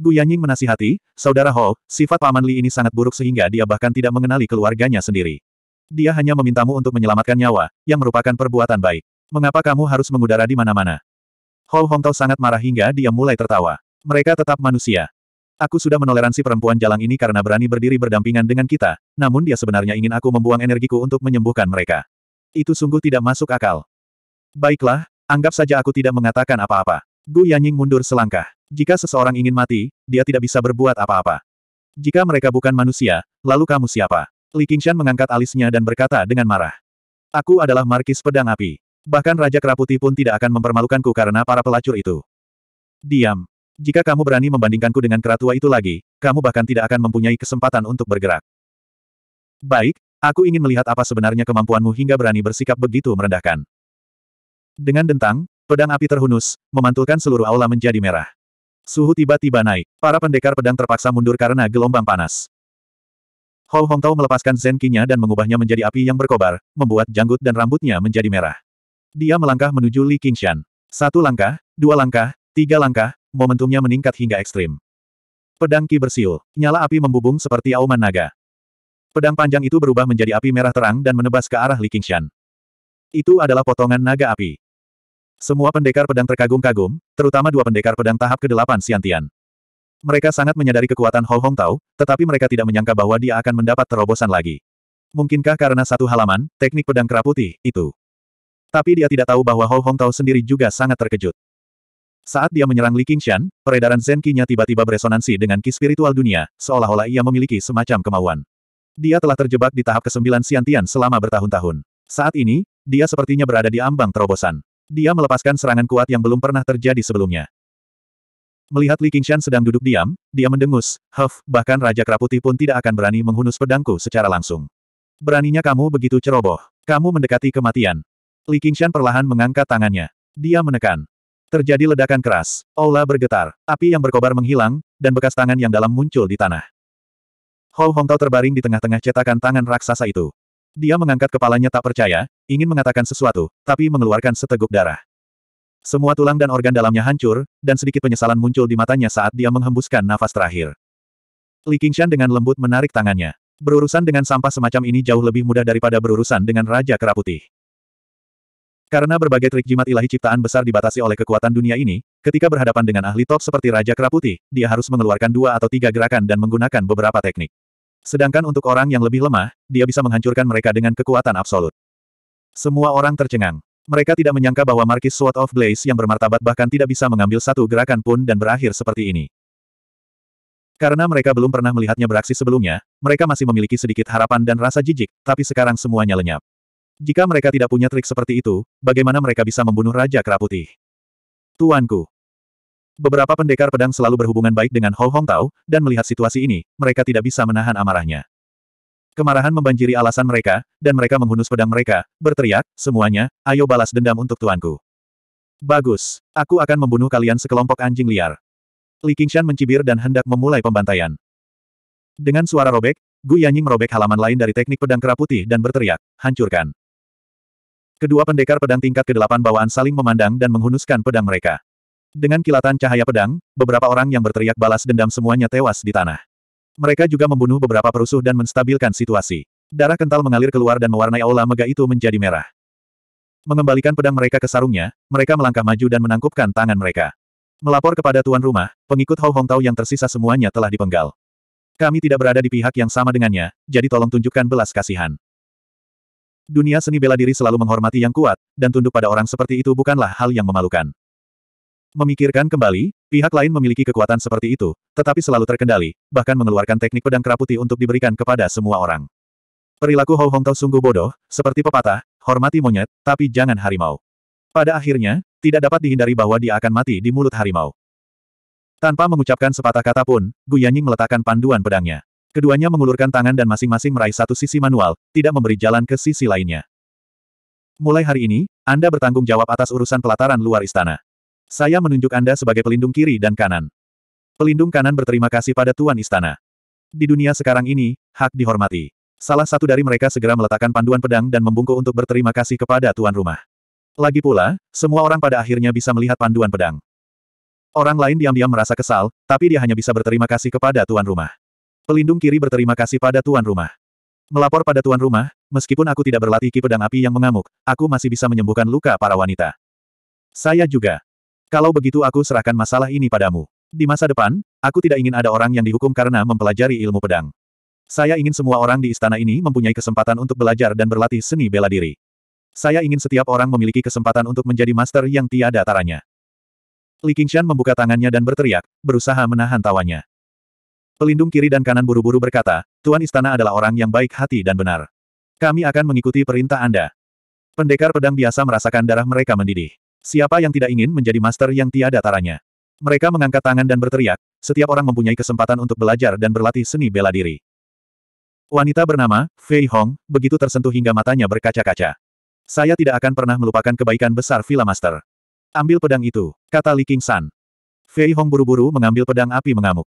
Gu Yanying menasihati, Saudara Ho, sifat Paman Li ini sangat buruk sehingga dia bahkan tidak mengenali keluarganya sendiri. Dia hanya memintamu untuk menyelamatkan nyawa, yang merupakan perbuatan baik. Mengapa kamu harus mengudara di mana-mana? Hou Hongtao sangat marah hingga dia mulai tertawa. Mereka tetap manusia. Aku sudah menoleransi perempuan jalang ini karena berani berdiri berdampingan dengan kita, namun dia sebenarnya ingin aku membuang energiku untuk menyembuhkan mereka. Itu sungguh tidak masuk akal. Baiklah, Anggap saja aku tidak mengatakan apa-apa. Gu Yanying mundur selangkah. Jika seseorang ingin mati, dia tidak bisa berbuat apa-apa. Jika mereka bukan manusia, lalu kamu siapa? Li Qingshan mengangkat alisnya dan berkata dengan marah. Aku adalah Markis Pedang Api. Bahkan Raja Keraputi pun tidak akan mempermalukanku karena para pelacur itu. Diam. Jika kamu berani membandingkanku dengan keratua itu lagi, kamu bahkan tidak akan mempunyai kesempatan untuk bergerak. Baik, aku ingin melihat apa sebenarnya kemampuanmu hingga berani bersikap begitu merendahkan. Dengan dentang, pedang api terhunus, memantulkan seluruh aula menjadi merah. Suhu tiba-tiba naik. Para pendekar pedang terpaksa mundur karena gelombang panas. Hou Hongtao melepaskan zenkinya dan mengubahnya menjadi api yang berkobar, membuat janggut dan rambutnya menjadi merah. Dia melangkah menuju Li Qingshan. Satu langkah, dua langkah, tiga langkah, momentumnya meningkat hingga ekstrim. Pedang Ki bersiul, nyala api membubung seperti auman naga. Pedang panjang itu berubah menjadi api merah terang dan menebas ke arah Li Qingshan. Itu adalah potongan naga api. Semua pendekar pedang terkagum-kagum, terutama dua pendekar pedang tahap ke-8 Siantian. Mereka sangat menyadari kekuatan Hou Hong Tao, tetapi mereka tidak menyangka bahwa dia akan mendapat terobosan lagi. Mungkinkah karena satu halaman, teknik pedang kera putih, itu. Tapi dia tidak tahu bahwa Hou Hong Tao sendiri juga sangat terkejut. Saat dia menyerang Li Qingshan, peredaran Zen Qi-nya tiba-tiba beresonansi dengan Qi spiritual dunia, seolah-olah ia memiliki semacam kemauan. Dia telah terjebak di tahap ke-9 Siantian selama bertahun-tahun. Saat ini, dia sepertinya berada di ambang terobosan. Dia melepaskan serangan kuat yang belum pernah terjadi sebelumnya. Melihat Li Qingshan sedang duduk diam, dia mendengus, Huff, bahkan Raja Keraputi pun tidak akan berani menghunus pedangku secara langsung. Beraninya kamu begitu ceroboh. Kamu mendekati kematian. Li Qingshan perlahan mengangkat tangannya. Dia menekan. Terjadi ledakan keras. ola bergetar. Api yang berkobar menghilang, dan bekas tangan yang dalam muncul di tanah. Hou Hongtao terbaring di tengah-tengah cetakan tangan raksasa itu. Dia mengangkat kepalanya tak percaya, ingin mengatakan sesuatu, tapi mengeluarkan seteguk darah. Semua tulang dan organ dalamnya hancur, dan sedikit penyesalan muncul di matanya saat dia menghembuskan nafas terakhir. Li Qingshan dengan lembut menarik tangannya. Berurusan dengan sampah semacam ini jauh lebih mudah daripada berurusan dengan Raja Kera Karena berbagai trik jimat ilahi ciptaan besar dibatasi oleh kekuatan dunia ini, ketika berhadapan dengan ahli top seperti Raja Kera dia harus mengeluarkan dua atau tiga gerakan dan menggunakan beberapa teknik. Sedangkan untuk orang yang lebih lemah, dia bisa menghancurkan mereka dengan kekuatan absolut. Semua orang tercengang. Mereka tidak menyangka bahwa Markis Sword of Blaze yang bermartabat bahkan tidak bisa mengambil satu gerakan pun dan berakhir seperti ini. Karena mereka belum pernah melihatnya beraksi sebelumnya, mereka masih memiliki sedikit harapan dan rasa jijik, tapi sekarang semuanya lenyap. Jika mereka tidak punya trik seperti itu, bagaimana mereka bisa membunuh Raja Kera Putih? Tuanku, Beberapa pendekar pedang selalu berhubungan baik dengan Hou Hong dan melihat situasi ini, mereka tidak bisa menahan amarahnya. Kemarahan membanjiri alasan mereka, dan mereka menghunus pedang mereka, berteriak, semuanya, ayo balas dendam untuk tuanku. Bagus, aku akan membunuh kalian sekelompok anjing liar. Li Qingshan mencibir dan hendak memulai pembantaian. Dengan suara robek, Gu Yanying merobek halaman lain dari teknik pedang kera putih dan berteriak, hancurkan. Kedua pendekar pedang tingkat ke-8 bawaan saling memandang dan menghunuskan pedang mereka. Dengan kilatan cahaya pedang, beberapa orang yang berteriak balas dendam semuanya tewas di tanah. Mereka juga membunuh beberapa perusuh dan menstabilkan situasi. Darah kental mengalir keluar dan mewarnai aula mega itu menjadi merah. Mengembalikan pedang mereka ke sarungnya, mereka melangkah maju dan menangkupkan tangan mereka. Melapor kepada tuan rumah, pengikut Hou Hongtao yang tersisa semuanya telah dipenggal. Kami tidak berada di pihak yang sama dengannya, jadi tolong tunjukkan belas kasihan. Dunia seni bela diri selalu menghormati yang kuat, dan tunduk pada orang seperti itu bukanlah hal yang memalukan. Memikirkan kembali, pihak lain memiliki kekuatan seperti itu, tetapi selalu terkendali, bahkan mengeluarkan teknik pedang keraputi untuk diberikan kepada semua orang. Perilaku Hou Hongtou sungguh bodoh, seperti pepatah, hormati monyet, tapi jangan harimau. Pada akhirnya, tidak dapat dihindari bahwa dia akan mati di mulut harimau. Tanpa mengucapkan sepatah kata pun, Gu Yanying meletakkan panduan pedangnya. Keduanya mengulurkan tangan dan masing-masing meraih satu sisi manual, tidak memberi jalan ke sisi lainnya. Mulai hari ini, Anda bertanggung jawab atas urusan pelataran luar istana. Saya menunjuk Anda sebagai pelindung kiri dan kanan. Pelindung kanan berterima kasih pada Tuan Istana. Di dunia sekarang ini, hak dihormati. Salah satu dari mereka segera meletakkan panduan pedang dan membungkuk untuk berterima kasih kepada Tuan Rumah. Lagi pula, semua orang pada akhirnya bisa melihat panduan pedang. Orang lain diam-diam merasa kesal, tapi dia hanya bisa berterima kasih kepada Tuan Rumah. Pelindung kiri berterima kasih pada Tuan Rumah. Melapor pada Tuan Rumah, meskipun aku tidak berlatih ki pedang api yang mengamuk, aku masih bisa menyembuhkan luka para wanita. Saya juga. Kalau begitu aku serahkan masalah ini padamu. Di masa depan, aku tidak ingin ada orang yang dihukum karena mempelajari ilmu pedang. Saya ingin semua orang di istana ini mempunyai kesempatan untuk belajar dan berlatih seni bela diri. Saya ingin setiap orang memiliki kesempatan untuk menjadi master yang tiada taranya. Li Qingshan membuka tangannya dan berteriak, berusaha menahan tawanya. Pelindung kiri dan kanan buru-buru berkata, Tuan Istana adalah orang yang baik hati dan benar. Kami akan mengikuti perintah Anda. Pendekar pedang biasa merasakan darah mereka mendidih. Siapa yang tidak ingin menjadi master yang tiada taranya? Mereka mengangkat tangan dan berteriak, setiap orang mempunyai kesempatan untuk belajar dan berlatih seni bela diri. Wanita bernama, Fei Hong, begitu tersentuh hingga matanya berkaca-kaca. Saya tidak akan pernah melupakan kebaikan besar Villa Master. Ambil pedang itu, kata Li King San. Fei Hong buru-buru mengambil pedang api mengamuk.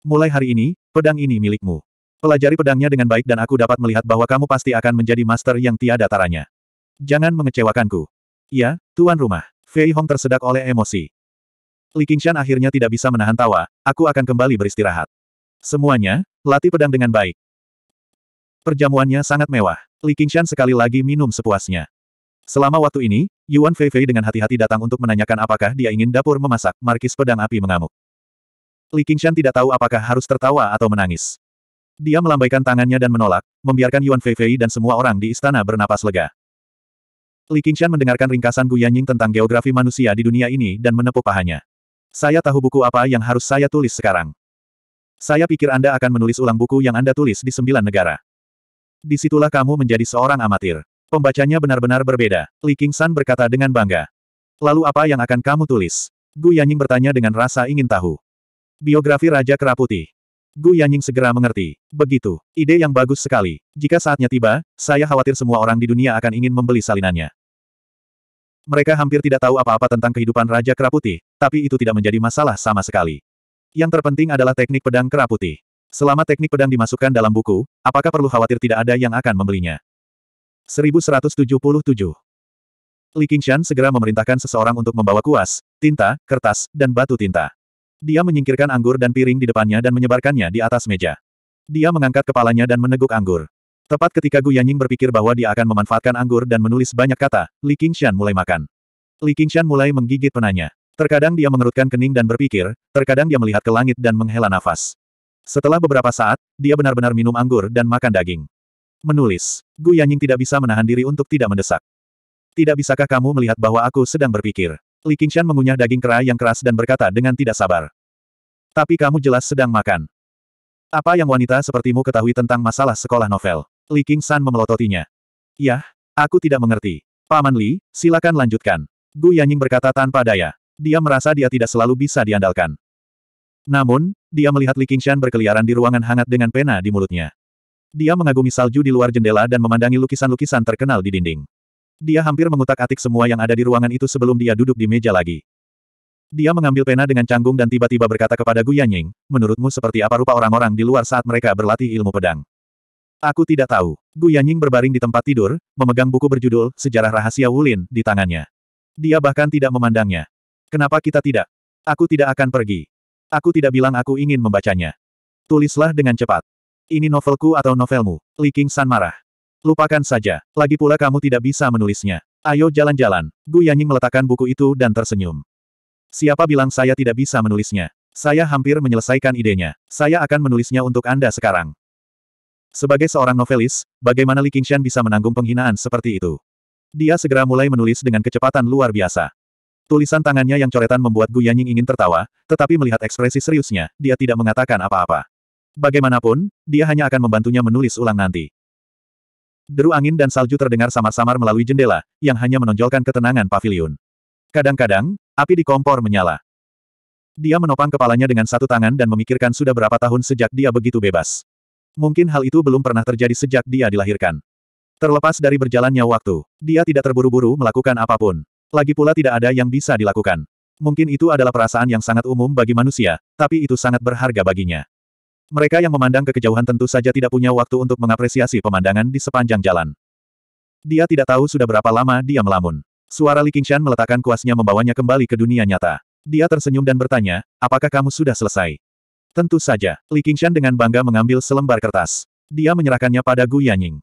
Mulai hari ini, pedang ini milikmu. Pelajari pedangnya dengan baik dan aku dapat melihat bahwa kamu pasti akan menjadi master yang tiada taranya. Jangan mengecewakanku. Ya, tuan rumah. Fei Hong tersedak oleh emosi. Li Qingshan akhirnya tidak bisa menahan tawa, aku akan kembali beristirahat. Semuanya, latih pedang dengan baik. Perjamuannya sangat mewah. Li Qingshan sekali lagi minum sepuasnya. Selama waktu ini, Yuan Fei Fei dengan hati-hati datang untuk menanyakan apakah dia ingin dapur memasak, markis pedang api mengamuk. Li Qingshan tidak tahu apakah harus tertawa atau menangis. Dia melambaikan tangannya dan menolak, membiarkan Yuan Fei Fei dan semua orang di istana bernapas lega. Li Qingshan mendengarkan ringkasan Gu Yanying tentang geografi manusia di dunia ini dan menepuk pahanya. Saya tahu buku apa yang harus saya tulis sekarang. Saya pikir Anda akan menulis ulang buku yang Anda tulis di sembilan negara. Disitulah kamu menjadi seorang amatir. Pembacanya benar-benar berbeda, Li Qingshan berkata dengan bangga. Lalu apa yang akan kamu tulis? Gu Yanying bertanya dengan rasa ingin tahu. Biografi Raja Keraputi. Gu Yanying segera mengerti. Begitu. Ide yang bagus sekali. Jika saatnya tiba, saya khawatir semua orang di dunia akan ingin membeli salinannya. Mereka hampir tidak tahu apa-apa tentang kehidupan Raja Keraputi, tapi itu tidak menjadi masalah sama sekali. Yang terpenting adalah teknik pedang Keraputi. Selama teknik pedang dimasukkan dalam buku, apakah perlu khawatir tidak ada yang akan membelinya? 1177 Li Qingshan segera memerintahkan seseorang untuk membawa kuas, tinta, kertas, dan batu tinta. Dia menyingkirkan anggur dan piring di depannya dan menyebarkannya di atas meja. Dia mengangkat kepalanya dan meneguk anggur. Tepat ketika Gu Yanying berpikir bahwa dia akan memanfaatkan anggur dan menulis banyak kata, Li Qingshan mulai makan. Li Qingshan mulai menggigit penanya. Terkadang dia mengerutkan kening dan berpikir, terkadang dia melihat ke langit dan menghela nafas. Setelah beberapa saat, dia benar-benar minum anggur dan makan daging. Menulis. Gu Yanying tidak bisa menahan diri untuk tidak mendesak. Tidak bisakah kamu melihat bahwa aku sedang berpikir? Li Qingshan mengunyah daging kera yang keras dan berkata dengan tidak sabar. Tapi kamu jelas sedang makan. Apa yang wanita sepertimu ketahui tentang masalah sekolah novel? Li Qingshan memelototinya. Yah, aku tidak mengerti. Paman Li, silakan lanjutkan. Gu Yanying berkata tanpa daya. Dia merasa dia tidak selalu bisa diandalkan. Namun, dia melihat Li Qingshan berkeliaran di ruangan hangat dengan pena di mulutnya. Dia mengagumi salju di luar jendela dan memandangi lukisan-lukisan terkenal di dinding. Dia hampir mengutak-atik semua yang ada di ruangan itu sebelum dia duduk di meja lagi. Dia mengambil pena dengan canggung dan tiba-tiba berkata kepada Gu Yanying, menurutmu seperti apa rupa orang-orang di luar saat mereka berlatih ilmu pedang? Aku tidak tahu. Gu Yanying berbaring di tempat tidur, memegang buku berjudul Sejarah Rahasia Wulin di tangannya. Dia bahkan tidak memandangnya. Kenapa kita tidak? Aku tidak akan pergi. Aku tidak bilang aku ingin membacanya. Tulislah dengan cepat. Ini novelku atau novelmu? Li King San marah. Lupakan saja. Lagi pula kamu tidak bisa menulisnya. Ayo jalan-jalan. Gu Yanying meletakkan buku itu dan tersenyum. Siapa bilang saya tidak bisa menulisnya? Saya hampir menyelesaikan idenya. Saya akan menulisnya untuk Anda sekarang. Sebagai seorang novelis, bagaimana Li Qingshan bisa menanggung penghinaan seperti itu? Dia segera mulai menulis dengan kecepatan luar biasa. Tulisan tangannya yang coretan membuat Gu Yanying ingin tertawa, tetapi melihat ekspresi seriusnya, dia tidak mengatakan apa-apa. Bagaimanapun, dia hanya akan membantunya menulis ulang nanti. Deru angin dan salju terdengar samar-samar melalui jendela, yang hanya menonjolkan ketenangan pavilion. Kadang-kadang, api di kompor menyala. Dia menopang kepalanya dengan satu tangan dan memikirkan sudah berapa tahun sejak dia begitu bebas. Mungkin hal itu belum pernah terjadi sejak dia dilahirkan. Terlepas dari berjalannya waktu, dia tidak terburu-buru melakukan apapun. Lagi pula tidak ada yang bisa dilakukan. Mungkin itu adalah perasaan yang sangat umum bagi manusia, tapi itu sangat berharga baginya. Mereka yang memandang ke kejauhan tentu saja tidak punya waktu untuk mengapresiasi pemandangan di sepanjang jalan. Dia tidak tahu sudah berapa lama dia melamun. Suara Li Qingshan meletakkan kuasnya membawanya kembali ke dunia nyata. Dia tersenyum dan bertanya, apakah kamu sudah selesai? Tentu saja, Li Qingshan dengan bangga mengambil selembar kertas. Dia menyerahkannya pada Gu Yanying.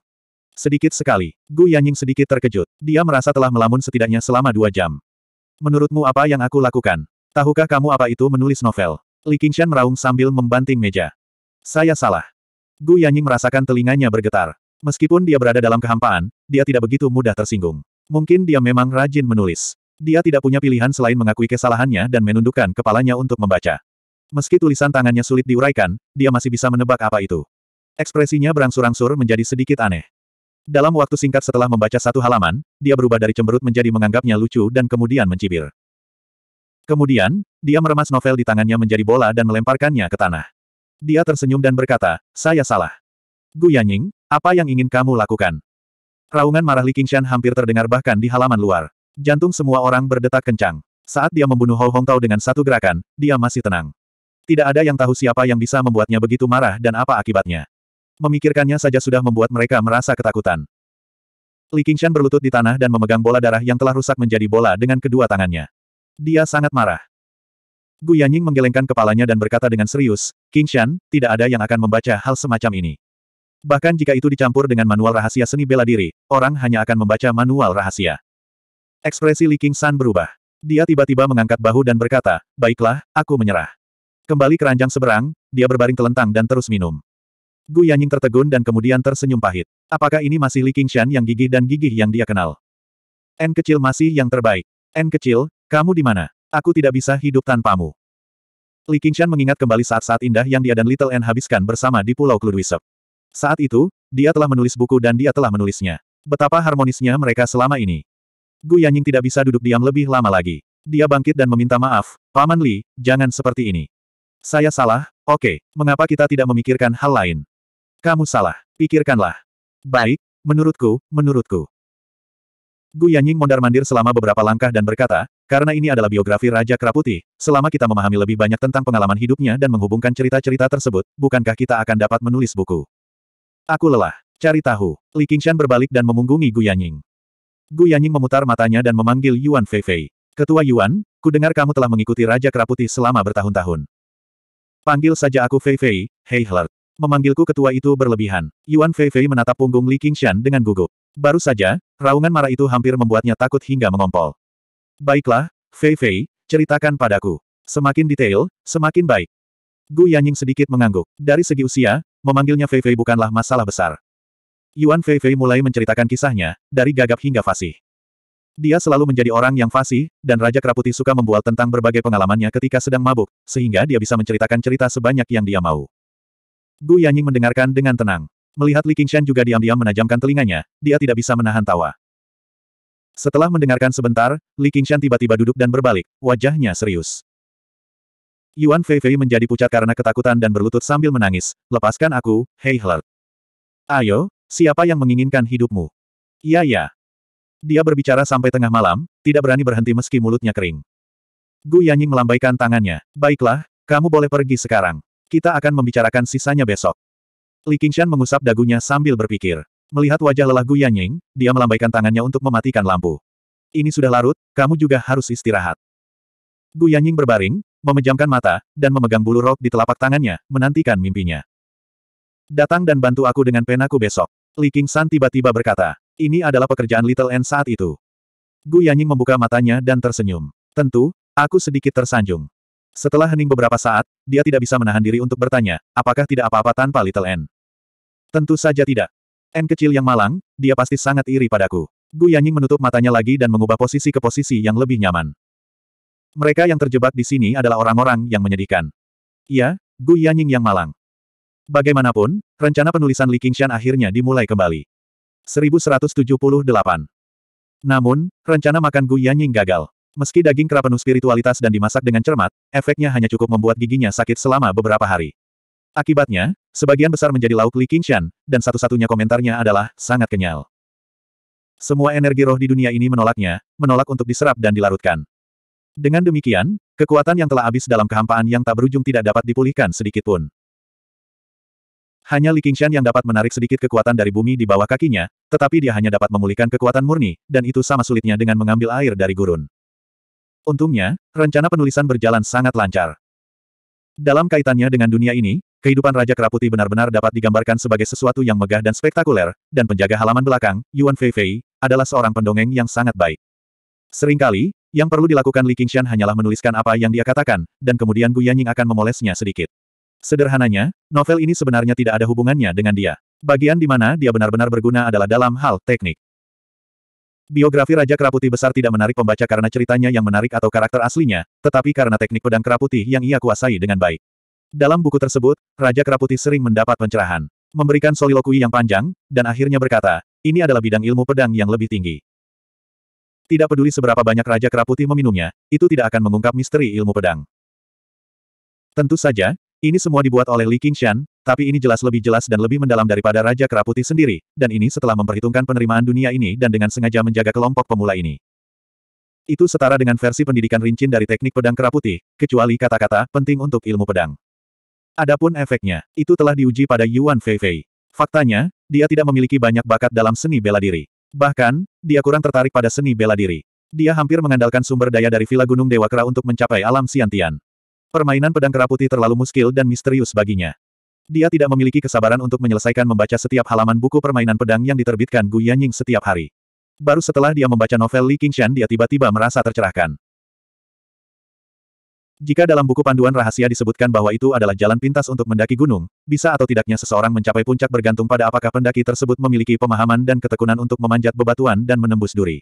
Sedikit sekali, Gu Yanying sedikit terkejut. Dia merasa telah melamun setidaknya selama dua jam. Menurutmu apa yang aku lakukan? Tahukah kamu apa itu menulis novel? Li Qingshan meraung sambil membanting meja. Saya salah. Gu Yanying merasakan telinganya bergetar. Meskipun dia berada dalam kehampaan, dia tidak begitu mudah tersinggung. Mungkin dia memang rajin menulis. Dia tidak punya pilihan selain mengakui kesalahannya dan menundukkan kepalanya untuk membaca. Meski tulisan tangannya sulit diuraikan, dia masih bisa menebak apa itu. Ekspresinya berangsur-angsur menjadi sedikit aneh. Dalam waktu singkat setelah membaca satu halaman, dia berubah dari cemberut menjadi menganggapnya lucu dan kemudian mencibir. Kemudian, dia meremas novel di tangannya menjadi bola dan melemparkannya ke tanah. Dia tersenyum dan berkata, saya salah. Gu Yanying, apa yang ingin kamu lakukan? Raungan marah Li Qingshan hampir terdengar bahkan di halaman luar. Jantung semua orang berdetak kencang. Saat dia membunuh Hou Hongtao dengan satu gerakan, dia masih tenang. Tidak ada yang tahu siapa yang bisa membuatnya begitu marah dan apa akibatnya. Memikirkannya saja sudah membuat mereka merasa ketakutan. Li Qingshan berlutut di tanah dan memegang bola darah yang telah rusak menjadi bola dengan kedua tangannya. Dia sangat marah. Gu Yanying menggelengkan kepalanya dan berkata dengan serius, Qingshan, tidak ada yang akan membaca hal semacam ini. Bahkan jika itu dicampur dengan manual rahasia seni bela diri, orang hanya akan membaca manual rahasia. Ekspresi Li Qingshan berubah. Dia tiba-tiba mengangkat bahu dan berkata, baiklah, aku menyerah. Kembali ke ranjang seberang, dia berbaring telentang dan terus minum. Gu Yanying tertegun dan kemudian tersenyum pahit. Apakah ini masih Li Qingshan yang gigih dan gigih yang dia kenal? N kecil masih yang terbaik. N kecil, kamu di mana? Aku tidak bisa hidup tanpamu. Li Qingshan mengingat kembali saat-saat indah yang dia dan Little N habiskan bersama di Pulau Kludwisep. Saat itu, dia telah menulis buku dan dia telah menulisnya. Betapa harmonisnya mereka selama ini. Gu Yanying tidak bisa duduk diam lebih lama lagi. Dia bangkit dan meminta maaf, Paman Li, jangan seperti ini. Saya salah, oke, mengapa kita tidak memikirkan hal lain? Kamu salah, pikirkanlah. Baik, menurutku, menurutku. Gu Yanying mondar-mandir selama beberapa langkah dan berkata, karena ini adalah biografi Raja Keraputi, selama kita memahami lebih banyak tentang pengalaman hidupnya dan menghubungkan cerita-cerita tersebut, bukankah kita akan dapat menulis buku? Aku lelah. Cari tahu. Li Qingshan berbalik dan memunggungi Gu Yanying. Gu Yanying memutar matanya dan memanggil Yuan Feifei. Ketua Yuan, ku dengar kamu telah mengikuti Raja Keraputi selama bertahun-tahun. Panggil saja aku Fei Fei, Hei Hler. Memanggilku ketua itu berlebihan. Yuan Fei Fei menatap punggung Li Qingshan dengan gugup. Baru saja, raungan marah itu hampir membuatnya takut hingga mengompol. Baiklah, Fei Fei, ceritakan padaku. Semakin detail, semakin baik. Gu Yanying sedikit mengangguk. Dari segi usia, memanggilnya Fei Fei bukanlah masalah besar. Yuan Fei Fei mulai menceritakan kisahnya, dari gagap hingga fasih. Dia selalu menjadi orang yang fasih, dan Raja Keraputi suka membual tentang berbagai pengalamannya ketika sedang mabuk, sehingga dia bisa menceritakan cerita sebanyak yang dia mau. Gu Yanying mendengarkan dengan tenang. Melihat Li Qingshan juga diam-diam menajamkan telinganya, dia tidak bisa menahan tawa. Setelah mendengarkan sebentar, Li Qingshan tiba-tiba duduk dan berbalik, wajahnya serius. Yuan Feifei menjadi pucat karena ketakutan dan berlutut sambil menangis, lepaskan aku, Hei Ayo, siapa yang menginginkan hidupmu? Iya ya, ya. Dia berbicara sampai tengah malam, tidak berani berhenti meski mulutnya kering. Gu Yanying melambaikan tangannya. Baiklah, kamu boleh pergi sekarang. Kita akan membicarakan sisanya besok. Li Qingshan mengusap dagunya sambil berpikir. Melihat wajah lelah Gu Yanying, dia melambaikan tangannya untuk mematikan lampu. Ini sudah larut, kamu juga harus istirahat. Gu Yanying berbaring, memejamkan mata, dan memegang bulu rok di telapak tangannya, menantikan mimpinya. Datang dan bantu aku dengan penaku besok. Li Qingshan tiba-tiba berkata. Ini adalah pekerjaan Little N saat itu. Gu Yanying membuka matanya dan tersenyum. Tentu, aku sedikit tersanjung. Setelah hening beberapa saat, dia tidak bisa menahan diri untuk bertanya, apakah tidak apa-apa tanpa Little N? Tentu saja tidak. N kecil yang malang, dia pasti sangat iri padaku. Gu Yanying menutup matanya lagi dan mengubah posisi ke posisi yang lebih nyaman. Mereka yang terjebak di sini adalah orang-orang yang menyedihkan. Iya, Gu Yanying yang malang. Bagaimanapun, rencana penulisan Li Qingshan akhirnya dimulai kembali. 1178. Namun, rencana makan Gu Yanying gagal. Meski daging kera penuh spiritualitas dan dimasak dengan cermat, efeknya hanya cukup membuat giginya sakit selama beberapa hari. Akibatnya, sebagian besar menjadi lauk Li Qingshan, dan satu-satunya komentarnya adalah, sangat kenyal. Semua energi roh di dunia ini menolaknya, menolak untuk diserap dan dilarutkan. Dengan demikian, kekuatan yang telah habis dalam kehampaan yang tak berujung tidak dapat dipulihkan sedikitpun. Hanya Li Qingshan yang dapat menarik sedikit kekuatan dari bumi di bawah kakinya, tetapi dia hanya dapat memulihkan kekuatan murni, dan itu sama sulitnya dengan mengambil air dari gurun. Untungnya, rencana penulisan berjalan sangat lancar. Dalam kaitannya dengan dunia ini, kehidupan Raja Keraputi benar-benar dapat digambarkan sebagai sesuatu yang megah dan spektakuler, dan penjaga halaman belakang, Yuan Fei adalah seorang pendongeng yang sangat baik. Seringkali, yang perlu dilakukan Li Qingshan hanyalah menuliskan apa yang dia katakan, dan kemudian Gu Yanying akan memolesnya sedikit. Sederhananya, novel ini sebenarnya tidak ada hubungannya dengan dia. Bagian di mana dia benar-benar berguna adalah dalam hal teknik. Biografi Raja Keraputi besar tidak menarik pembaca karena ceritanya yang menarik atau karakter aslinya, tetapi karena teknik pedang Keraputi yang ia kuasai dengan baik. Dalam buku tersebut, Raja Keraputi sering mendapat pencerahan, memberikan solilokui yang panjang, dan akhirnya berkata, ini adalah bidang ilmu pedang yang lebih tinggi. Tidak peduli seberapa banyak Raja Keraputi meminumnya, itu tidak akan mengungkap misteri ilmu pedang. Tentu saja, ini semua dibuat oleh Li Qingshan, tapi ini jelas lebih jelas dan lebih mendalam daripada Raja Keraputi sendiri, dan ini setelah memperhitungkan penerimaan dunia ini dan dengan sengaja menjaga kelompok pemula ini. Itu setara dengan versi pendidikan rincin dari teknik pedang Keraputi, kecuali kata-kata penting untuk ilmu pedang. Adapun efeknya, itu telah diuji pada Yuan Fei Fei. Faktanya, dia tidak memiliki banyak bakat dalam seni bela diri. Bahkan, dia kurang tertarik pada seni bela diri. Dia hampir mengandalkan sumber daya dari Villa Gunung Dewa Kera untuk mencapai alam Siantian. Permainan pedang putih terlalu muskil dan misterius baginya. Dia tidak memiliki kesabaran untuk menyelesaikan membaca setiap halaman buku permainan pedang yang diterbitkan Gu Yanying setiap hari. Baru setelah dia membaca novel Li Qingshan dia tiba-tiba merasa tercerahkan. Jika dalam buku panduan rahasia disebutkan bahwa itu adalah jalan pintas untuk mendaki gunung, bisa atau tidaknya seseorang mencapai puncak bergantung pada apakah pendaki tersebut memiliki pemahaman dan ketekunan untuk memanjat bebatuan dan menembus duri.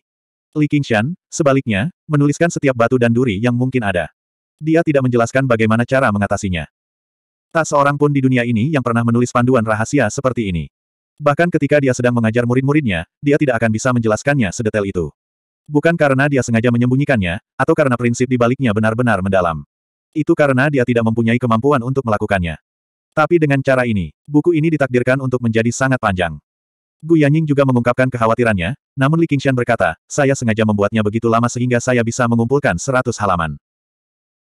Li Qingshan, sebaliknya, menuliskan setiap batu dan duri yang mungkin ada. Dia tidak menjelaskan bagaimana cara mengatasinya. Tak seorang pun di dunia ini yang pernah menulis panduan rahasia seperti ini. Bahkan ketika dia sedang mengajar murid-muridnya, dia tidak akan bisa menjelaskannya sedetail itu. Bukan karena dia sengaja menyembunyikannya, atau karena prinsip di baliknya benar-benar mendalam. Itu karena dia tidak mempunyai kemampuan untuk melakukannya. Tapi dengan cara ini, buku ini ditakdirkan untuk menjadi sangat panjang. Gu Yanying juga mengungkapkan kekhawatirannya, namun Li Qingshan berkata, saya sengaja membuatnya begitu lama sehingga saya bisa mengumpulkan seratus halaman.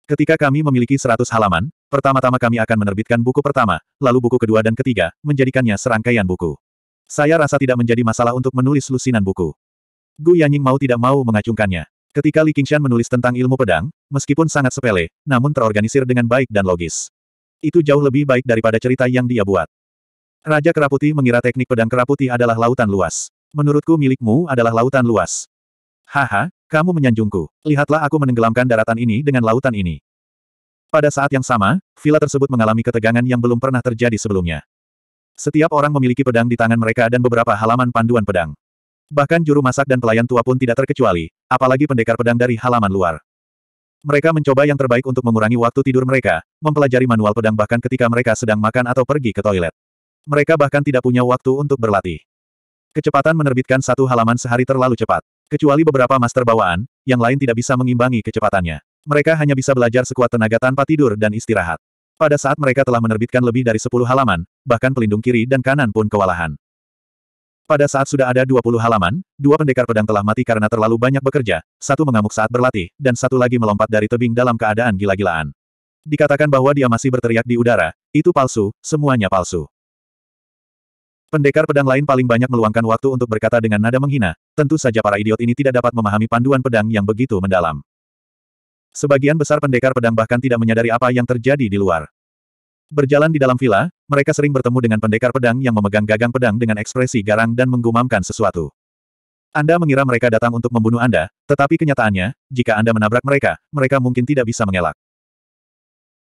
Ketika kami memiliki seratus halaman, pertama-tama kami akan menerbitkan buku pertama, lalu buku kedua dan ketiga, menjadikannya serangkaian buku. Saya rasa tidak menjadi masalah untuk menulis lusinan buku. Gu Yanying mau tidak mau mengacungkannya. Ketika Li Qingshan menulis tentang ilmu pedang, meskipun sangat sepele, namun terorganisir dengan baik dan logis. Itu jauh lebih baik daripada cerita yang dia buat. Raja Keraputi mengira teknik pedang Keraputi adalah lautan luas. Menurutku milikmu adalah lautan luas. Haha, kamu menyanjungku. Lihatlah aku menenggelamkan daratan ini dengan lautan ini. Pada saat yang sama, villa tersebut mengalami ketegangan yang belum pernah terjadi sebelumnya. Setiap orang memiliki pedang di tangan mereka dan beberapa halaman panduan pedang. Bahkan juru masak dan pelayan tua pun tidak terkecuali, apalagi pendekar pedang dari halaman luar. Mereka mencoba yang terbaik untuk mengurangi waktu tidur mereka, mempelajari manual pedang bahkan ketika mereka sedang makan atau pergi ke toilet. Mereka bahkan tidak punya waktu untuk berlatih. Kecepatan menerbitkan satu halaman sehari terlalu cepat. Kecuali beberapa master bawaan, yang lain tidak bisa mengimbangi kecepatannya. Mereka hanya bisa belajar sekuat tenaga tanpa tidur dan istirahat. Pada saat mereka telah menerbitkan lebih dari 10 halaman, bahkan pelindung kiri dan kanan pun kewalahan. Pada saat sudah ada 20 halaman, dua pendekar pedang telah mati karena terlalu banyak bekerja, satu mengamuk saat berlatih, dan satu lagi melompat dari tebing dalam keadaan gila-gilaan. Dikatakan bahwa dia masih berteriak di udara, itu palsu, semuanya palsu. Pendekar pedang lain paling banyak meluangkan waktu untuk berkata dengan nada menghina, tentu saja para idiot ini tidak dapat memahami panduan pedang yang begitu mendalam. Sebagian besar pendekar pedang bahkan tidak menyadari apa yang terjadi di luar. Berjalan di dalam villa, mereka sering bertemu dengan pendekar pedang yang memegang gagang pedang dengan ekspresi garang dan menggumamkan sesuatu. Anda mengira mereka datang untuk membunuh Anda, tetapi kenyataannya, jika Anda menabrak mereka, mereka mungkin tidak bisa mengelak.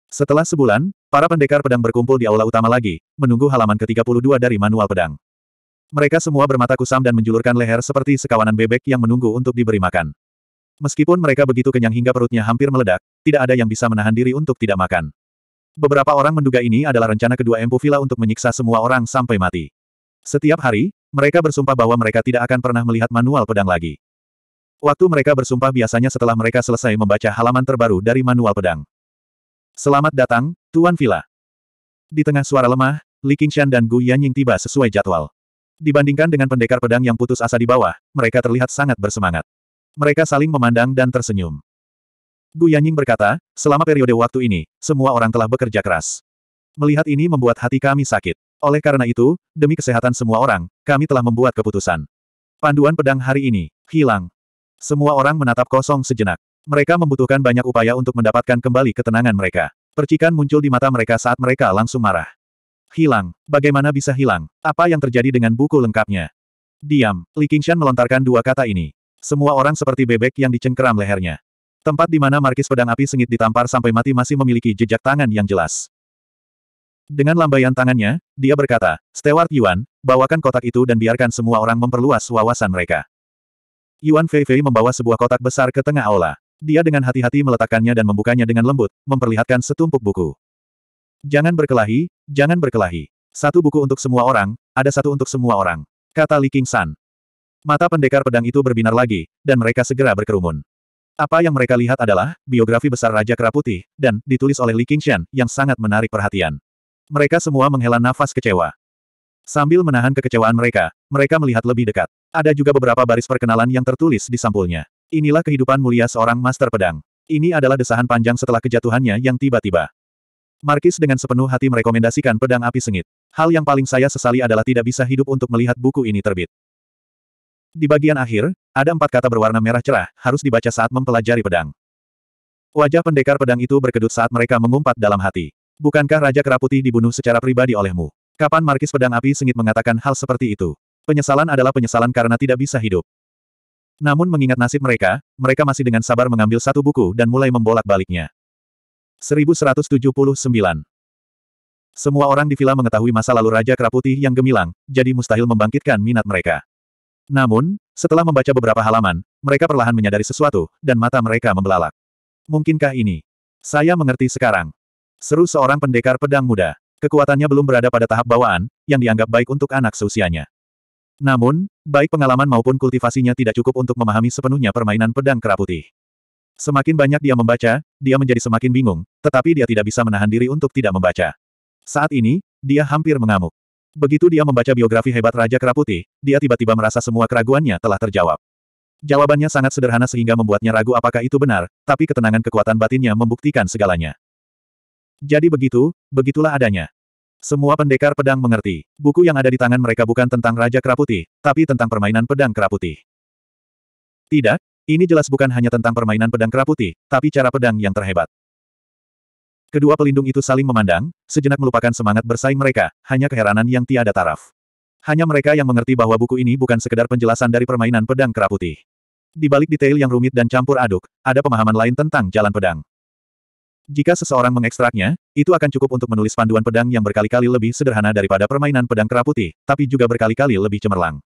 Setelah sebulan, Para pendekar pedang berkumpul di aula utama lagi, menunggu halaman ke-32 dari manual pedang. Mereka semua bermata kusam dan menjulurkan leher seperti sekawanan bebek yang menunggu untuk diberi makan. Meskipun mereka begitu kenyang hingga perutnya hampir meledak, tidak ada yang bisa menahan diri untuk tidak makan. Beberapa orang menduga ini adalah rencana kedua Empu Vila untuk menyiksa semua orang sampai mati. Setiap hari, mereka bersumpah bahwa mereka tidak akan pernah melihat manual pedang lagi. Waktu mereka bersumpah biasanya setelah mereka selesai membaca halaman terbaru dari manual pedang. Selamat datang, Tuan Villa. Di tengah suara lemah, Li Qingshan dan Gu Yanying tiba sesuai jadwal. Dibandingkan dengan pendekar pedang yang putus asa di bawah, mereka terlihat sangat bersemangat. Mereka saling memandang dan tersenyum. Gu Yanying berkata, selama periode waktu ini, semua orang telah bekerja keras. Melihat ini membuat hati kami sakit. Oleh karena itu, demi kesehatan semua orang, kami telah membuat keputusan. Panduan pedang hari ini, hilang. Semua orang menatap kosong sejenak. Mereka membutuhkan banyak upaya untuk mendapatkan kembali ketenangan mereka. Percikan muncul di mata mereka saat mereka langsung marah. Hilang. Bagaimana bisa hilang? Apa yang terjadi dengan buku lengkapnya? Diam. Li Qingshan melontarkan dua kata ini. Semua orang seperti bebek yang dicengkeram lehernya. Tempat di mana markis pedang api sengit ditampar sampai mati masih memiliki jejak tangan yang jelas. Dengan lambaian tangannya, dia berkata, Stewart Yuan, bawakan kotak itu dan biarkan semua orang memperluas wawasan mereka. Yuan Feifei membawa sebuah kotak besar ke tengah aula. Dia dengan hati-hati meletakkannya dan membukanya dengan lembut, memperlihatkan setumpuk buku. Jangan berkelahi, jangan berkelahi. Satu buku untuk semua orang, ada satu untuk semua orang. Kata Li King San. Mata pendekar pedang itu berbinar lagi, dan mereka segera berkerumun. Apa yang mereka lihat adalah, biografi besar Raja Kera Putih, dan, ditulis oleh Li King Qingshan, yang sangat menarik perhatian. Mereka semua menghela nafas kecewa. Sambil menahan kekecewaan mereka, mereka melihat lebih dekat. Ada juga beberapa baris perkenalan yang tertulis di sampulnya. Inilah kehidupan mulia seorang master pedang. Ini adalah desahan panjang setelah kejatuhannya yang tiba-tiba. Markis dengan sepenuh hati merekomendasikan pedang api sengit. Hal yang paling saya sesali adalah tidak bisa hidup untuk melihat buku ini terbit. Di bagian akhir, ada empat kata berwarna merah cerah, harus dibaca saat mempelajari pedang. Wajah pendekar pedang itu berkedut saat mereka mengumpat dalam hati. Bukankah Raja Keraputi dibunuh secara pribadi olehmu? Kapan Markis Pedang Api Sengit mengatakan hal seperti itu? Penyesalan adalah penyesalan karena tidak bisa hidup. Namun mengingat nasib mereka, mereka masih dengan sabar mengambil satu buku dan mulai membolak-baliknya. 1179 Semua orang di villa mengetahui masa lalu Raja Keraputi yang gemilang, jadi mustahil membangkitkan minat mereka. Namun, setelah membaca beberapa halaman, mereka perlahan menyadari sesuatu, dan mata mereka membelalak. Mungkinkah ini? Saya mengerti sekarang. Seru seorang pendekar pedang muda. Kekuatannya belum berada pada tahap bawaan, yang dianggap baik untuk anak seusianya. Namun, baik pengalaman maupun kultivasinya tidak cukup untuk memahami sepenuhnya permainan pedang kera putih. Semakin banyak dia membaca, dia menjadi semakin bingung, tetapi dia tidak bisa menahan diri untuk tidak membaca. Saat ini, dia hampir mengamuk. Begitu dia membaca biografi hebat Raja Kera Putih, dia tiba-tiba merasa semua keraguannya telah terjawab. Jawabannya sangat sederhana sehingga membuatnya ragu apakah itu benar, tapi ketenangan kekuatan batinnya membuktikan segalanya. Jadi begitu, begitulah adanya. Semua pendekar pedang mengerti, buku yang ada di tangan mereka bukan tentang Raja Keraputi, tapi tentang permainan pedang Keraputi. Tidak, ini jelas bukan hanya tentang permainan pedang Keraputi, tapi cara pedang yang terhebat. Kedua pelindung itu saling memandang, sejenak melupakan semangat bersaing mereka, hanya keheranan yang tiada taraf. Hanya mereka yang mengerti bahwa buku ini bukan sekedar penjelasan dari permainan pedang Keraputi. Di balik detail yang rumit dan campur aduk, ada pemahaman lain tentang jalan pedang. Jika seseorang mengekstraknya, itu akan cukup untuk menulis panduan pedang yang berkali-kali lebih sederhana daripada permainan pedang kera putih, tapi juga berkali-kali lebih cemerlang.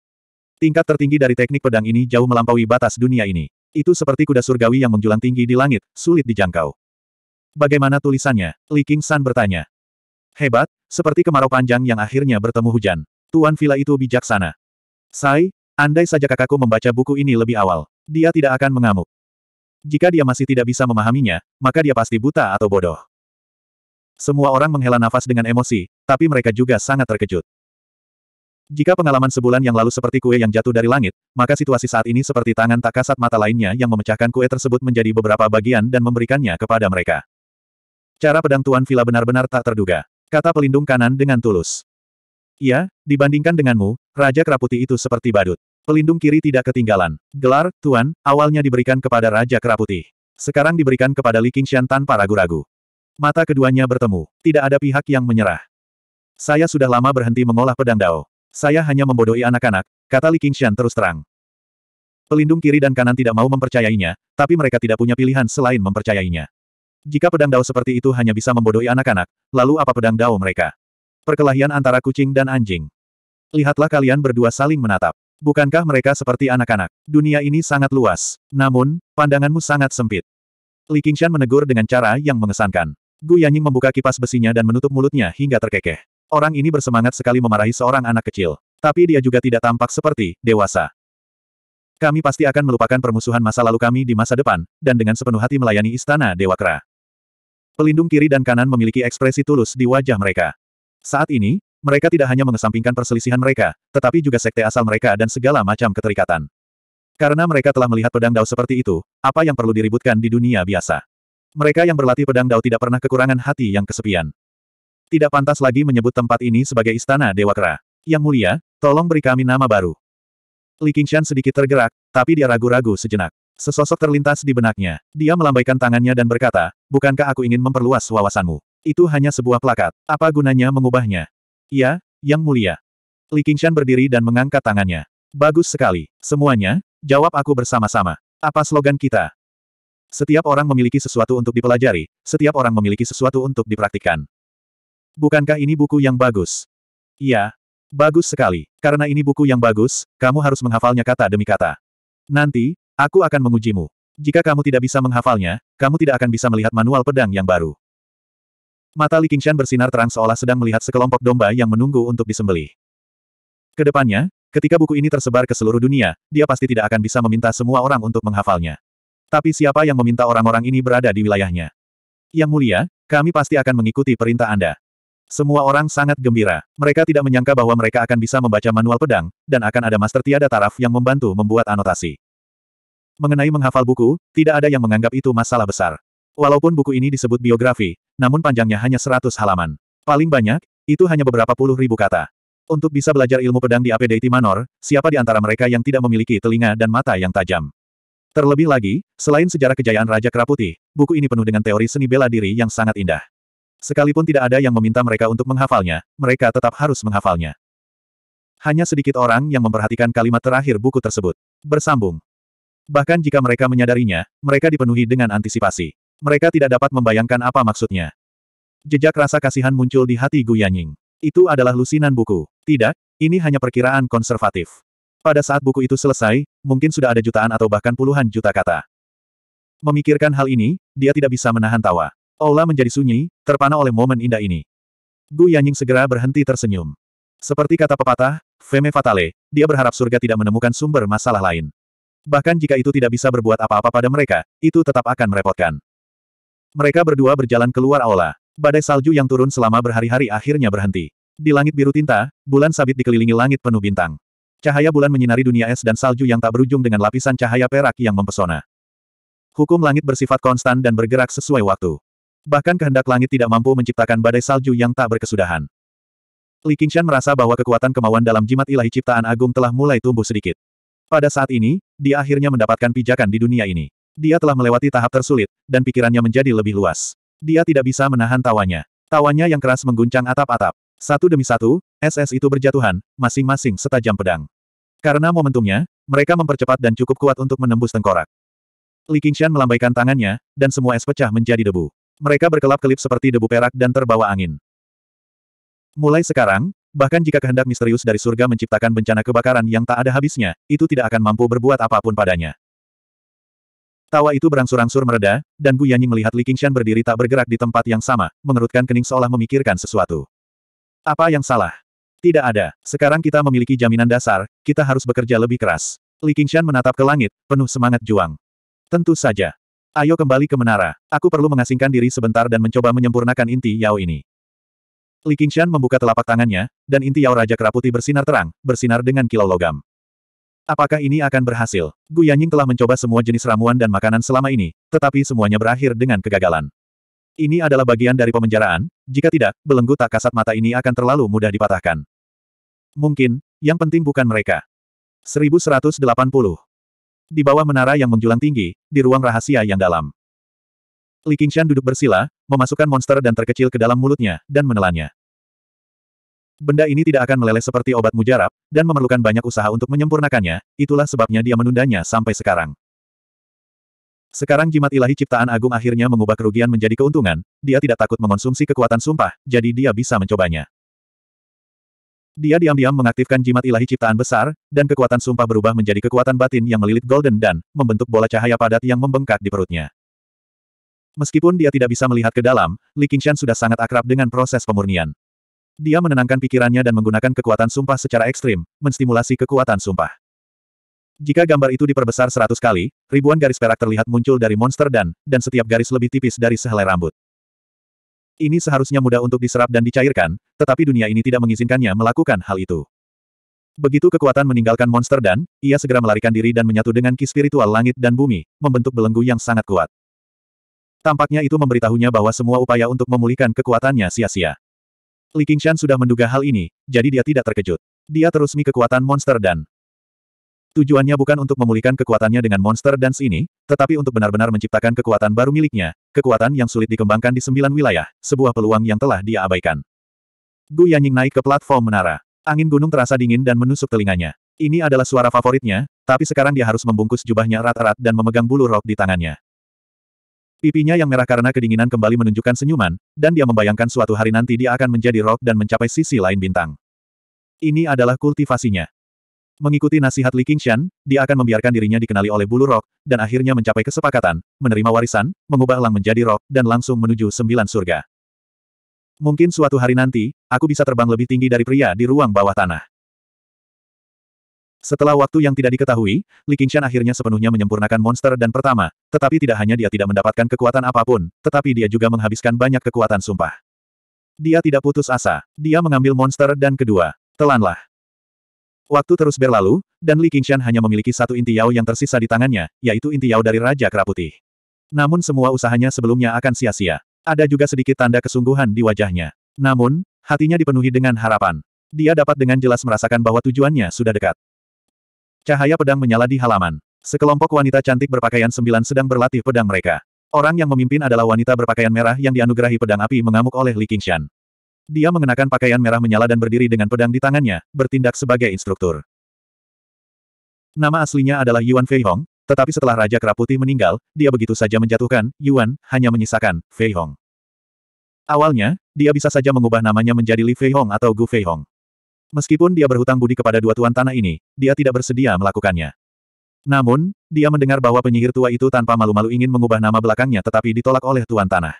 Tingkat tertinggi dari teknik pedang ini jauh melampaui batas dunia ini. Itu seperti kuda surgawi yang menjulang tinggi di langit, sulit dijangkau. Bagaimana tulisannya? Li King San bertanya. Hebat, seperti kemarau panjang yang akhirnya bertemu hujan. Tuan Villa itu bijaksana. Sai, andai saja kakakku membaca buku ini lebih awal. Dia tidak akan mengamuk. Jika dia masih tidak bisa memahaminya, maka dia pasti buta atau bodoh. Semua orang menghela nafas dengan emosi, tapi mereka juga sangat terkejut. Jika pengalaman sebulan yang lalu seperti kue yang jatuh dari langit, maka situasi saat ini seperti tangan tak kasat mata lainnya yang memecahkan kue tersebut menjadi beberapa bagian dan memberikannya kepada mereka. Cara pedang Tuan villa benar-benar tak terduga, kata pelindung kanan dengan tulus. Iya, dibandingkan denganmu, Raja Keraputi itu seperti badut. Pelindung kiri tidak ketinggalan. Gelar, Tuan, awalnya diberikan kepada Raja Keraputi. Sekarang diberikan kepada Li Qingshan tanpa ragu-ragu. Mata keduanya bertemu. Tidak ada pihak yang menyerah. Saya sudah lama berhenti mengolah pedang Dao. Saya hanya membodohi anak-anak, kata Li Qingshan terus terang. Pelindung kiri dan kanan tidak mau mempercayainya, tapi mereka tidak punya pilihan selain mempercayainya. Jika pedang Dao seperti itu hanya bisa membodohi anak-anak, lalu apa pedang Dao mereka? Perkelahian antara kucing dan anjing. Lihatlah kalian berdua saling menatap. Bukankah mereka seperti anak-anak? Dunia ini sangat luas. Namun, pandanganmu sangat sempit. Li Qingshan menegur dengan cara yang mengesankan. Gu Yanying membuka kipas besinya dan menutup mulutnya hingga terkekeh. Orang ini bersemangat sekali memarahi seorang anak kecil. Tapi dia juga tidak tampak seperti dewasa. Kami pasti akan melupakan permusuhan masa lalu kami di masa depan, dan dengan sepenuh hati melayani istana Dewa Kera. Pelindung kiri dan kanan memiliki ekspresi tulus di wajah mereka. Saat ini, mereka tidak hanya mengesampingkan perselisihan mereka, tetapi juga sekte asal mereka dan segala macam keterikatan. Karena mereka telah melihat pedang Dao seperti itu, apa yang perlu diributkan di dunia biasa? Mereka yang berlatih pedang Dao tidak pernah kekurangan hati yang kesepian. Tidak pantas lagi menyebut tempat ini sebagai istana Dewa Kera. Yang mulia, tolong beri kami nama baru. Li Qingshan sedikit tergerak, tapi dia ragu-ragu sejenak. Sesosok terlintas di benaknya. Dia melambaikan tangannya dan berkata, Bukankah aku ingin memperluas wawasanmu? Itu hanya sebuah plakat. Apa gunanya mengubahnya? Ya, Yang Mulia. Li Qingshan berdiri dan mengangkat tangannya. Bagus sekali. Semuanya, jawab aku bersama-sama. Apa slogan kita? Setiap orang memiliki sesuatu untuk dipelajari, setiap orang memiliki sesuatu untuk dipraktikkan. Bukankah ini buku yang bagus? Iya, bagus sekali. Karena ini buku yang bagus, kamu harus menghafalnya kata demi kata. Nanti, aku akan mengujimu. Jika kamu tidak bisa menghafalnya, kamu tidak akan bisa melihat manual pedang yang baru. Mata Li Qingshan bersinar terang seolah sedang melihat sekelompok domba yang menunggu untuk disembelih. Kedepannya, ketika buku ini tersebar ke seluruh dunia, dia pasti tidak akan bisa meminta semua orang untuk menghafalnya. Tapi siapa yang meminta orang-orang ini berada di wilayahnya? Yang mulia, kami pasti akan mengikuti perintah Anda. Semua orang sangat gembira. Mereka tidak menyangka bahwa mereka akan bisa membaca manual pedang, dan akan ada master tiada taraf yang membantu membuat anotasi. Mengenai menghafal buku, tidak ada yang menganggap itu masalah besar. Walaupun buku ini disebut biografi, namun panjangnya hanya seratus halaman. Paling banyak, itu hanya beberapa puluh ribu kata. Untuk bisa belajar ilmu pedang di APDT Manor, siapa di antara mereka yang tidak memiliki telinga dan mata yang tajam? Terlebih lagi, selain sejarah kejayaan Raja Keraputi, buku ini penuh dengan teori seni bela diri yang sangat indah. Sekalipun tidak ada yang meminta mereka untuk menghafalnya, mereka tetap harus menghafalnya. Hanya sedikit orang yang memperhatikan kalimat terakhir buku tersebut. Bersambung. Bahkan jika mereka menyadarinya, mereka dipenuhi dengan antisipasi. Mereka tidak dapat membayangkan apa maksudnya. Jejak rasa kasihan muncul di hati Gu Yanying. Itu adalah lusinan buku. Tidak, ini hanya perkiraan konservatif. Pada saat buku itu selesai, mungkin sudah ada jutaan atau bahkan puluhan juta kata. Memikirkan hal ini, dia tidak bisa menahan tawa. Aula menjadi sunyi, terpana oleh momen indah ini. Gu Yanying segera berhenti tersenyum. Seperti kata pepatah, feme Fatale, dia berharap surga tidak menemukan sumber masalah lain. Bahkan jika itu tidak bisa berbuat apa-apa pada mereka, itu tetap akan merepotkan. Mereka berdua berjalan keluar aula. Badai salju yang turun selama berhari-hari akhirnya berhenti. Di langit biru tinta, bulan sabit dikelilingi langit penuh bintang. Cahaya bulan menyinari dunia es dan salju yang tak berujung dengan lapisan cahaya perak yang mempesona. Hukum langit bersifat konstan dan bergerak sesuai waktu. Bahkan kehendak langit tidak mampu menciptakan badai salju yang tak berkesudahan. Li Qingshan merasa bahwa kekuatan kemauan dalam jimat ilahi ciptaan agung telah mulai tumbuh sedikit. Pada saat ini, dia akhirnya mendapatkan pijakan di dunia ini. Dia telah melewati tahap tersulit, dan pikirannya menjadi lebih luas. Dia tidak bisa menahan tawanya. Tawanya yang keras mengguncang atap-atap. Satu demi satu, SS itu berjatuhan, masing-masing setajam pedang. Karena momentumnya, mereka mempercepat dan cukup kuat untuk menembus tengkorak. Li Qingshan melambaikan tangannya, dan semua es pecah menjadi debu. Mereka berkelap-kelip seperti debu perak dan terbawa angin. Mulai sekarang, bahkan jika kehendak misterius dari surga menciptakan bencana kebakaran yang tak ada habisnya, itu tidak akan mampu berbuat apapun padanya. Tawa itu berangsur-angsur mereda, dan Bu Yanyi melihat Li Qingshan berdiri tak bergerak di tempat yang sama, mengerutkan kening seolah memikirkan sesuatu. Apa yang salah? Tidak ada. Sekarang kita memiliki jaminan dasar, kita harus bekerja lebih keras. Li Qingshan menatap ke langit, penuh semangat juang. Tentu saja. Ayo kembali ke menara. Aku perlu mengasingkan diri sebentar dan mencoba menyempurnakan inti Yao ini. Li Qingshan membuka telapak tangannya, dan inti Yao Raja Keraputi bersinar terang, bersinar dengan kilau logam. Apakah ini akan berhasil? Gu Yanying telah mencoba semua jenis ramuan dan makanan selama ini, tetapi semuanya berakhir dengan kegagalan. Ini adalah bagian dari pemenjaraan, jika tidak, belenggu tak kasat mata ini akan terlalu mudah dipatahkan. Mungkin, yang penting bukan mereka. 1180. Di bawah menara yang menjulang tinggi, di ruang rahasia yang dalam. Li Qingshan duduk bersila, memasukkan monster dan terkecil ke dalam mulutnya, dan menelannya. Benda ini tidak akan meleleh seperti obat mujarab, dan memerlukan banyak usaha untuk menyempurnakannya, itulah sebabnya dia menundanya sampai sekarang. Sekarang jimat ilahi ciptaan agung akhirnya mengubah kerugian menjadi keuntungan, dia tidak takut mengonsumsi kekuatan sumpah, jadi dia bisa mencobanya. Dia diam-diam mengaktifkan jimat ilahi ciptaan besar, dan kekuatan sumpah berubah menjadi kekuatan batin yang melilit golden dan membentuk bola cahaya padat yang membengkak di perutnya. Meskipun dia tidak bisa melihat ke dalam, Li Qingshan sudah sangat akrab dengan proses pemurnian. Dia menenangkan pikirannya dan menggunakan kekuatan sumpah secara ekstrim, menstimulasi kekuatan sumpah. Jika gambar itu diperbesar seratus kali, ribuan garis perak terlihat muncul dari monster dan, dan setiap garis lebih tipis dari sehelai rambut. Ini seharusnya mudah untuk diserap dan dicairkan, tetapi dunia ini tidak mengizinkannya melakukan hal itu. Begitu kekuatan meninggalkan monster dan, ia segera melarikan diri dan menyatu dengan ki spiritual langit dan bumi, membentuk belenggu yang sangat kuat. Tampaknya itu memberitahunya bahwa semua upaya untuk memulihkan kekuatannya sia-sia. Li Qingshan sudah menduga hal ini, jadi dia tidak terkejut. Dia terusmi kekuatan monster dan Tujuannya bukan untuk memulihkan kekuatannya dengan monster dance ini, tetapi untuk benar-benar menciptakan kekuatan baru miliknya, kekuatan yang sulit dikembangkan di sembilan wilayah, sebuah peluang yang telah dia abaikan. Gu Yanying naik ke platform menara. Angin gunung terasa dingin dan menusuk telinganya. Ini adalah suara favoritnya, tapi sekarang dia harus membungkus jubahnya erat-erat dan memegang bulu rok di tangannya. Pipinya yang merah karena kedinginan kembali menunjukkan senyuman, dan dia membayangkan suatu hari nanti dia akan menjadi rock dan mencapai sisi lain bintang. Ini adalah kultivasinya. Mengikuti nasihat Li Qingshan, dia akan membiarkan dirinya dikenali oleh bulu rok, dan akhirnya mencapai kesepakatan, menerima warisan, mengubah Lang menjadi rok, dan langsung menuju sembilan surga. Mungkin suatu hari nanti, aku bisa terbang lebih tinggi dari pria di ruang bawah tanah. Setelah waktu yang tidak diketahui, Li Qingshan akhirnya sepenuhnya menyempurnakan monster dan pertama, tetapi tidak hanya dia tidak mendapatkan kekuatan apapun, tetapi dia juga menghabiskan banyak kekuatan sumpah. Dia tidak putus asa. Dia mengambil monster dan kedua. Telanlah. Waktu terus berlalu, dan Li Qingshan hanya memiliki satu inti Yao yang tersisa di tangannya, yaitu inti Yao dari Raja Keraputih. Namun semua usahanya sebelumnya akan sia-sia. Ada juga sedikit tanda kesungguhan di wajahnya. Namun, hatinya dipenuhi dengan harapan. Dia dapat dengan jelas merasakan bahwa tujuannya sudah dekat. Cahaya pedang menyala di halaman. Sekelompok wanita cantik berpakaian sembilan sedang berlatih pedang mereka. Orang yang memimpin adalah wanita berpakaian merah yang dianugerahi pedang api mengamuk oleh Li Qingshan. Dia mengenakan pakaian merah menyala dan berdiri dengan pedang di tangannya, bertindak sebagai instruktur. Nama aslinya adalah Yuan Fei Hong, tetapi setelah Raja Kera Putih meninggal, dia begitu saja menjatuhkan, Yuan, hanya menyisakan, Fei Hong. Awalnya, dia bisa saja mengubah namanya menjadi Li Fei Hong atau Gu Fei Hong. Meskipun dia berhutang budi kepada dua tuan tanah ini, dia tidak bersedia melakukannya. Namun, dia mendengar bahwa penyihir tua itu tanpa malu-malu ingin mengubah nama belakangnya tetapi ditolak oleh tuan tanah.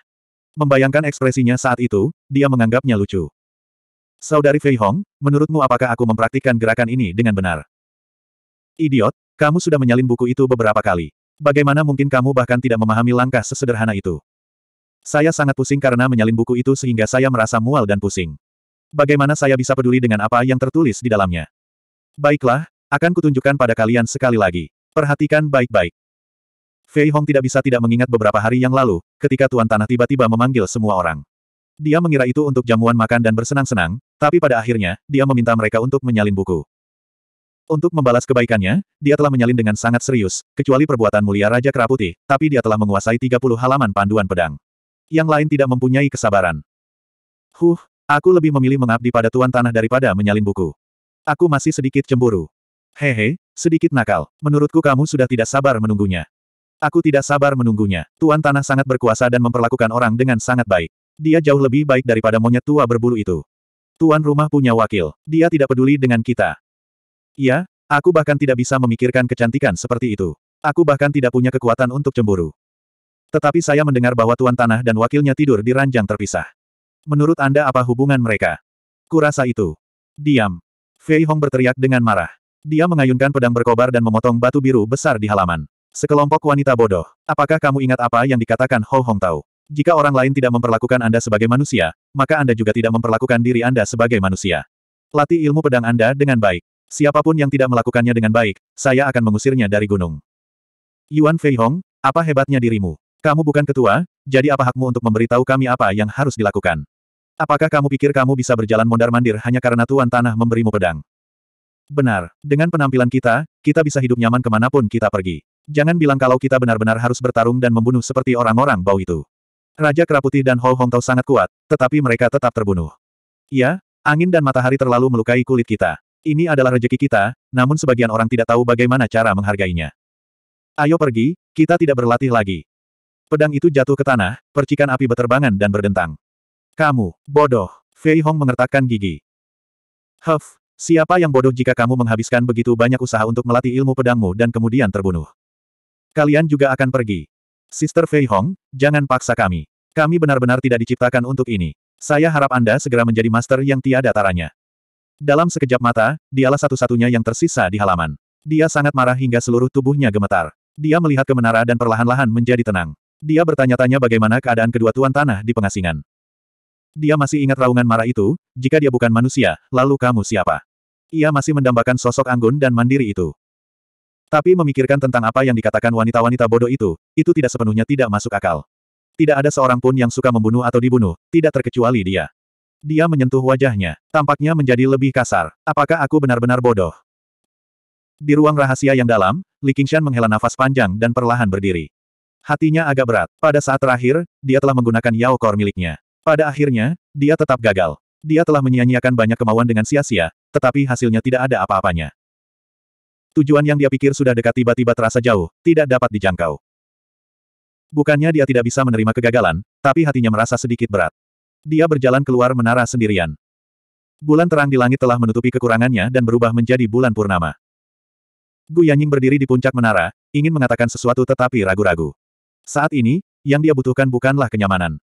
Membayangkan ekspresinya saat itu, dia menganggapnya lucu. Saudari Fei Hong, menurutmu apakah aku mempraktikkan gerakan ini dengan benar? Idiot, kamu sudah menyalin buku itu beberapa kali. Bagaimana mungkin kamu bahkan tidak memahami langkah sesederhana itu? Saya sangat pusing karena menyalin buku itu sehingga saya merasa mual dan pusing. Bagaimana saya bisa peduli dengan apa yang tertulis di dalamnya? Baiklah, akan kutunjukkan pada kalian sekali lagi. Perhatikan baik-baik. Fei Hong tidak bisa tidak mengingat beberapa hari yang lalu, ketika Tuan Tanah tiba-tiba memanggil semua orang. Dia mengira itu untuk jamuan makan dan bersenang-senang, tapi pada akhirnya, dia meminta mereka untuk menyalin buku. Untuk membalas kebaikannya, dia telah menyalin dengan sangat serius, kecuali perbuatan mulia Raja Keraputi, tapi dia telah menguasai 30 halaman panduan pedang. Yang lain tidak mempunyai kesabaran. Huh, Aku lebih memilih mengabdi pada tuan tanah daripada menyalin buku. Aku masih sedikit cemburu. Hehe, sedikit nakal. Menurutku kamu sudah tidak sabar menunggunya. Aku tidak sabar menunggunya. Tuan tanah sangat berkuasa dan memperlakukan orang dengan sangat baik. Dia jauh lebih baik daripada monyet tua berbulu itu. Tuan rumah punya wakil. Dia tidak peduli dengan kita. Iya, aku bahkan tidak bisa memikirkan kecantikan seperti itu. Aku bahkan tidak punya kekuatan untuk cemburu. Tetapi saya mendengar bahwa tuan tanah dan wakilnya tidur di ranjang terpisah. Menurut Anda apa hubungan mereka? Kurasa itu. Diam. Fei Hong berteriak dengan marah. Dia mengayunkan pedang berkobar dan memotong batu biru besar di halaman. Sekelompok wanita bodoh. Apakah kamu ingat apa yang dikatakan Ho Hong Tao? Jika orang lain tidak memperlakukan Anda sebagai manusia, maka Anda juga tidak memperlakukan diri Anda sebagai manusia. Latih ilmu pedang Anda dengan baik. Siapapun yang tidak melakukannya dengan baik, saya akan mengusirnya dari gunung. Yuan Fei Hong, apa hebatnya dirimu? Kamu bukan ketua, jadi apa hakmu untuk memberitahu kami apa yang harus dilakukan? Apakah kamu pikir kamu bisa berjalan mondar-mandir hanya karena Tuan Tanah memberimu pedang? Benar, dengan penampilan kita, kita bisa hidup nyaman kemanapun kita pergi. Jangan bilang kalau kita benar-benar harus bertarung dan membunuh seperti orang-orang bau itu. Raja Keraputi dan Hou Tao sangat kuat, tetapi mereka tetap terbunuh. Ya, angin dan matahari terlalu melukai kulit kita. Ini adalah rejeki kita, namun sebagian orang tidak tahu bagaimana cara menghargainya. Ayo pergi, kita tidak berlatih lagi. Pedang itu jatuh ke tanah, percikan api beterbangan dan berdentang. Kamu, bodoh. Fei Hong mengertakkan gigi. Huff, siapa yang bodoh jika kamu menghabiskan begitu banyak usaha untuk melatih ilmu pedangmu dan kemudian terbunuh? Kalian juga akan pergi. Sister Fei Hong, jangan paksa kami. Kami benar-benar tidak diciptakan untuk ini. Saya harap Anda segera menjadi master yang tiada taranya. Dalam sekejap mata, dialah satu-satunya yang tersisa di halaman. Dia sangat marah hingga seluruh tubuhnya gemetar. Dia melihat ke menara dan perlahan-lahan menjadi tenang. Dia bertanya-tanya bagaimana keadaan kedua tuan tanah di pengasingan. Dia masih ingat raungan marah itu, jika dia bukan manusia, lalu kamu siapa? Ia masih mendambakan sosok anggun dan mandiri itu. Tapi memikirkan tentang apa yang dikatakan wanita-wanita bodoh itu, itu tidak sepenuhnya tidak masuk akal. Tidak ada seorang pun yang suka membunuh atau dibunuh, tidak terkecuali dia. Dia menyentuh wajahnya, tampaknya menjadi lebih kasar. Apakah aku benar-benar bodoh? Di ruang rahasia yang dalam, Li Qingshan menghela nafas panjang dan perlahan berdiri. Hatinya agak berat. Pada saat terakhir, dia telah menggunakan Yao Kor miliknya. Pada akhirnya, dia tetap gagal. Dia telah menyia-nyiakan banyak kemauan dengan sia-sia, tetapi hasilnya tidak ada apa-apanya. Tujuan yang dia pikir sudah dekat tiba-tiba terasa jauh, tidak dapat dijangkau. Bukannya dia tidak bisa menerima kegagalan, tapi hatinya merasa sedikit berat. Dia berjalan keluar menara sendirian. Bulan terang di langit telah menutupi kekurangannya dan berubah menjadi bulan purnama. Gu Yanying berdiri di puncak menara, ingin mengatakan sesuatu tetapi ragu-ragu. Saat ini, yang dia butuhkan bukanlah kenyamanan.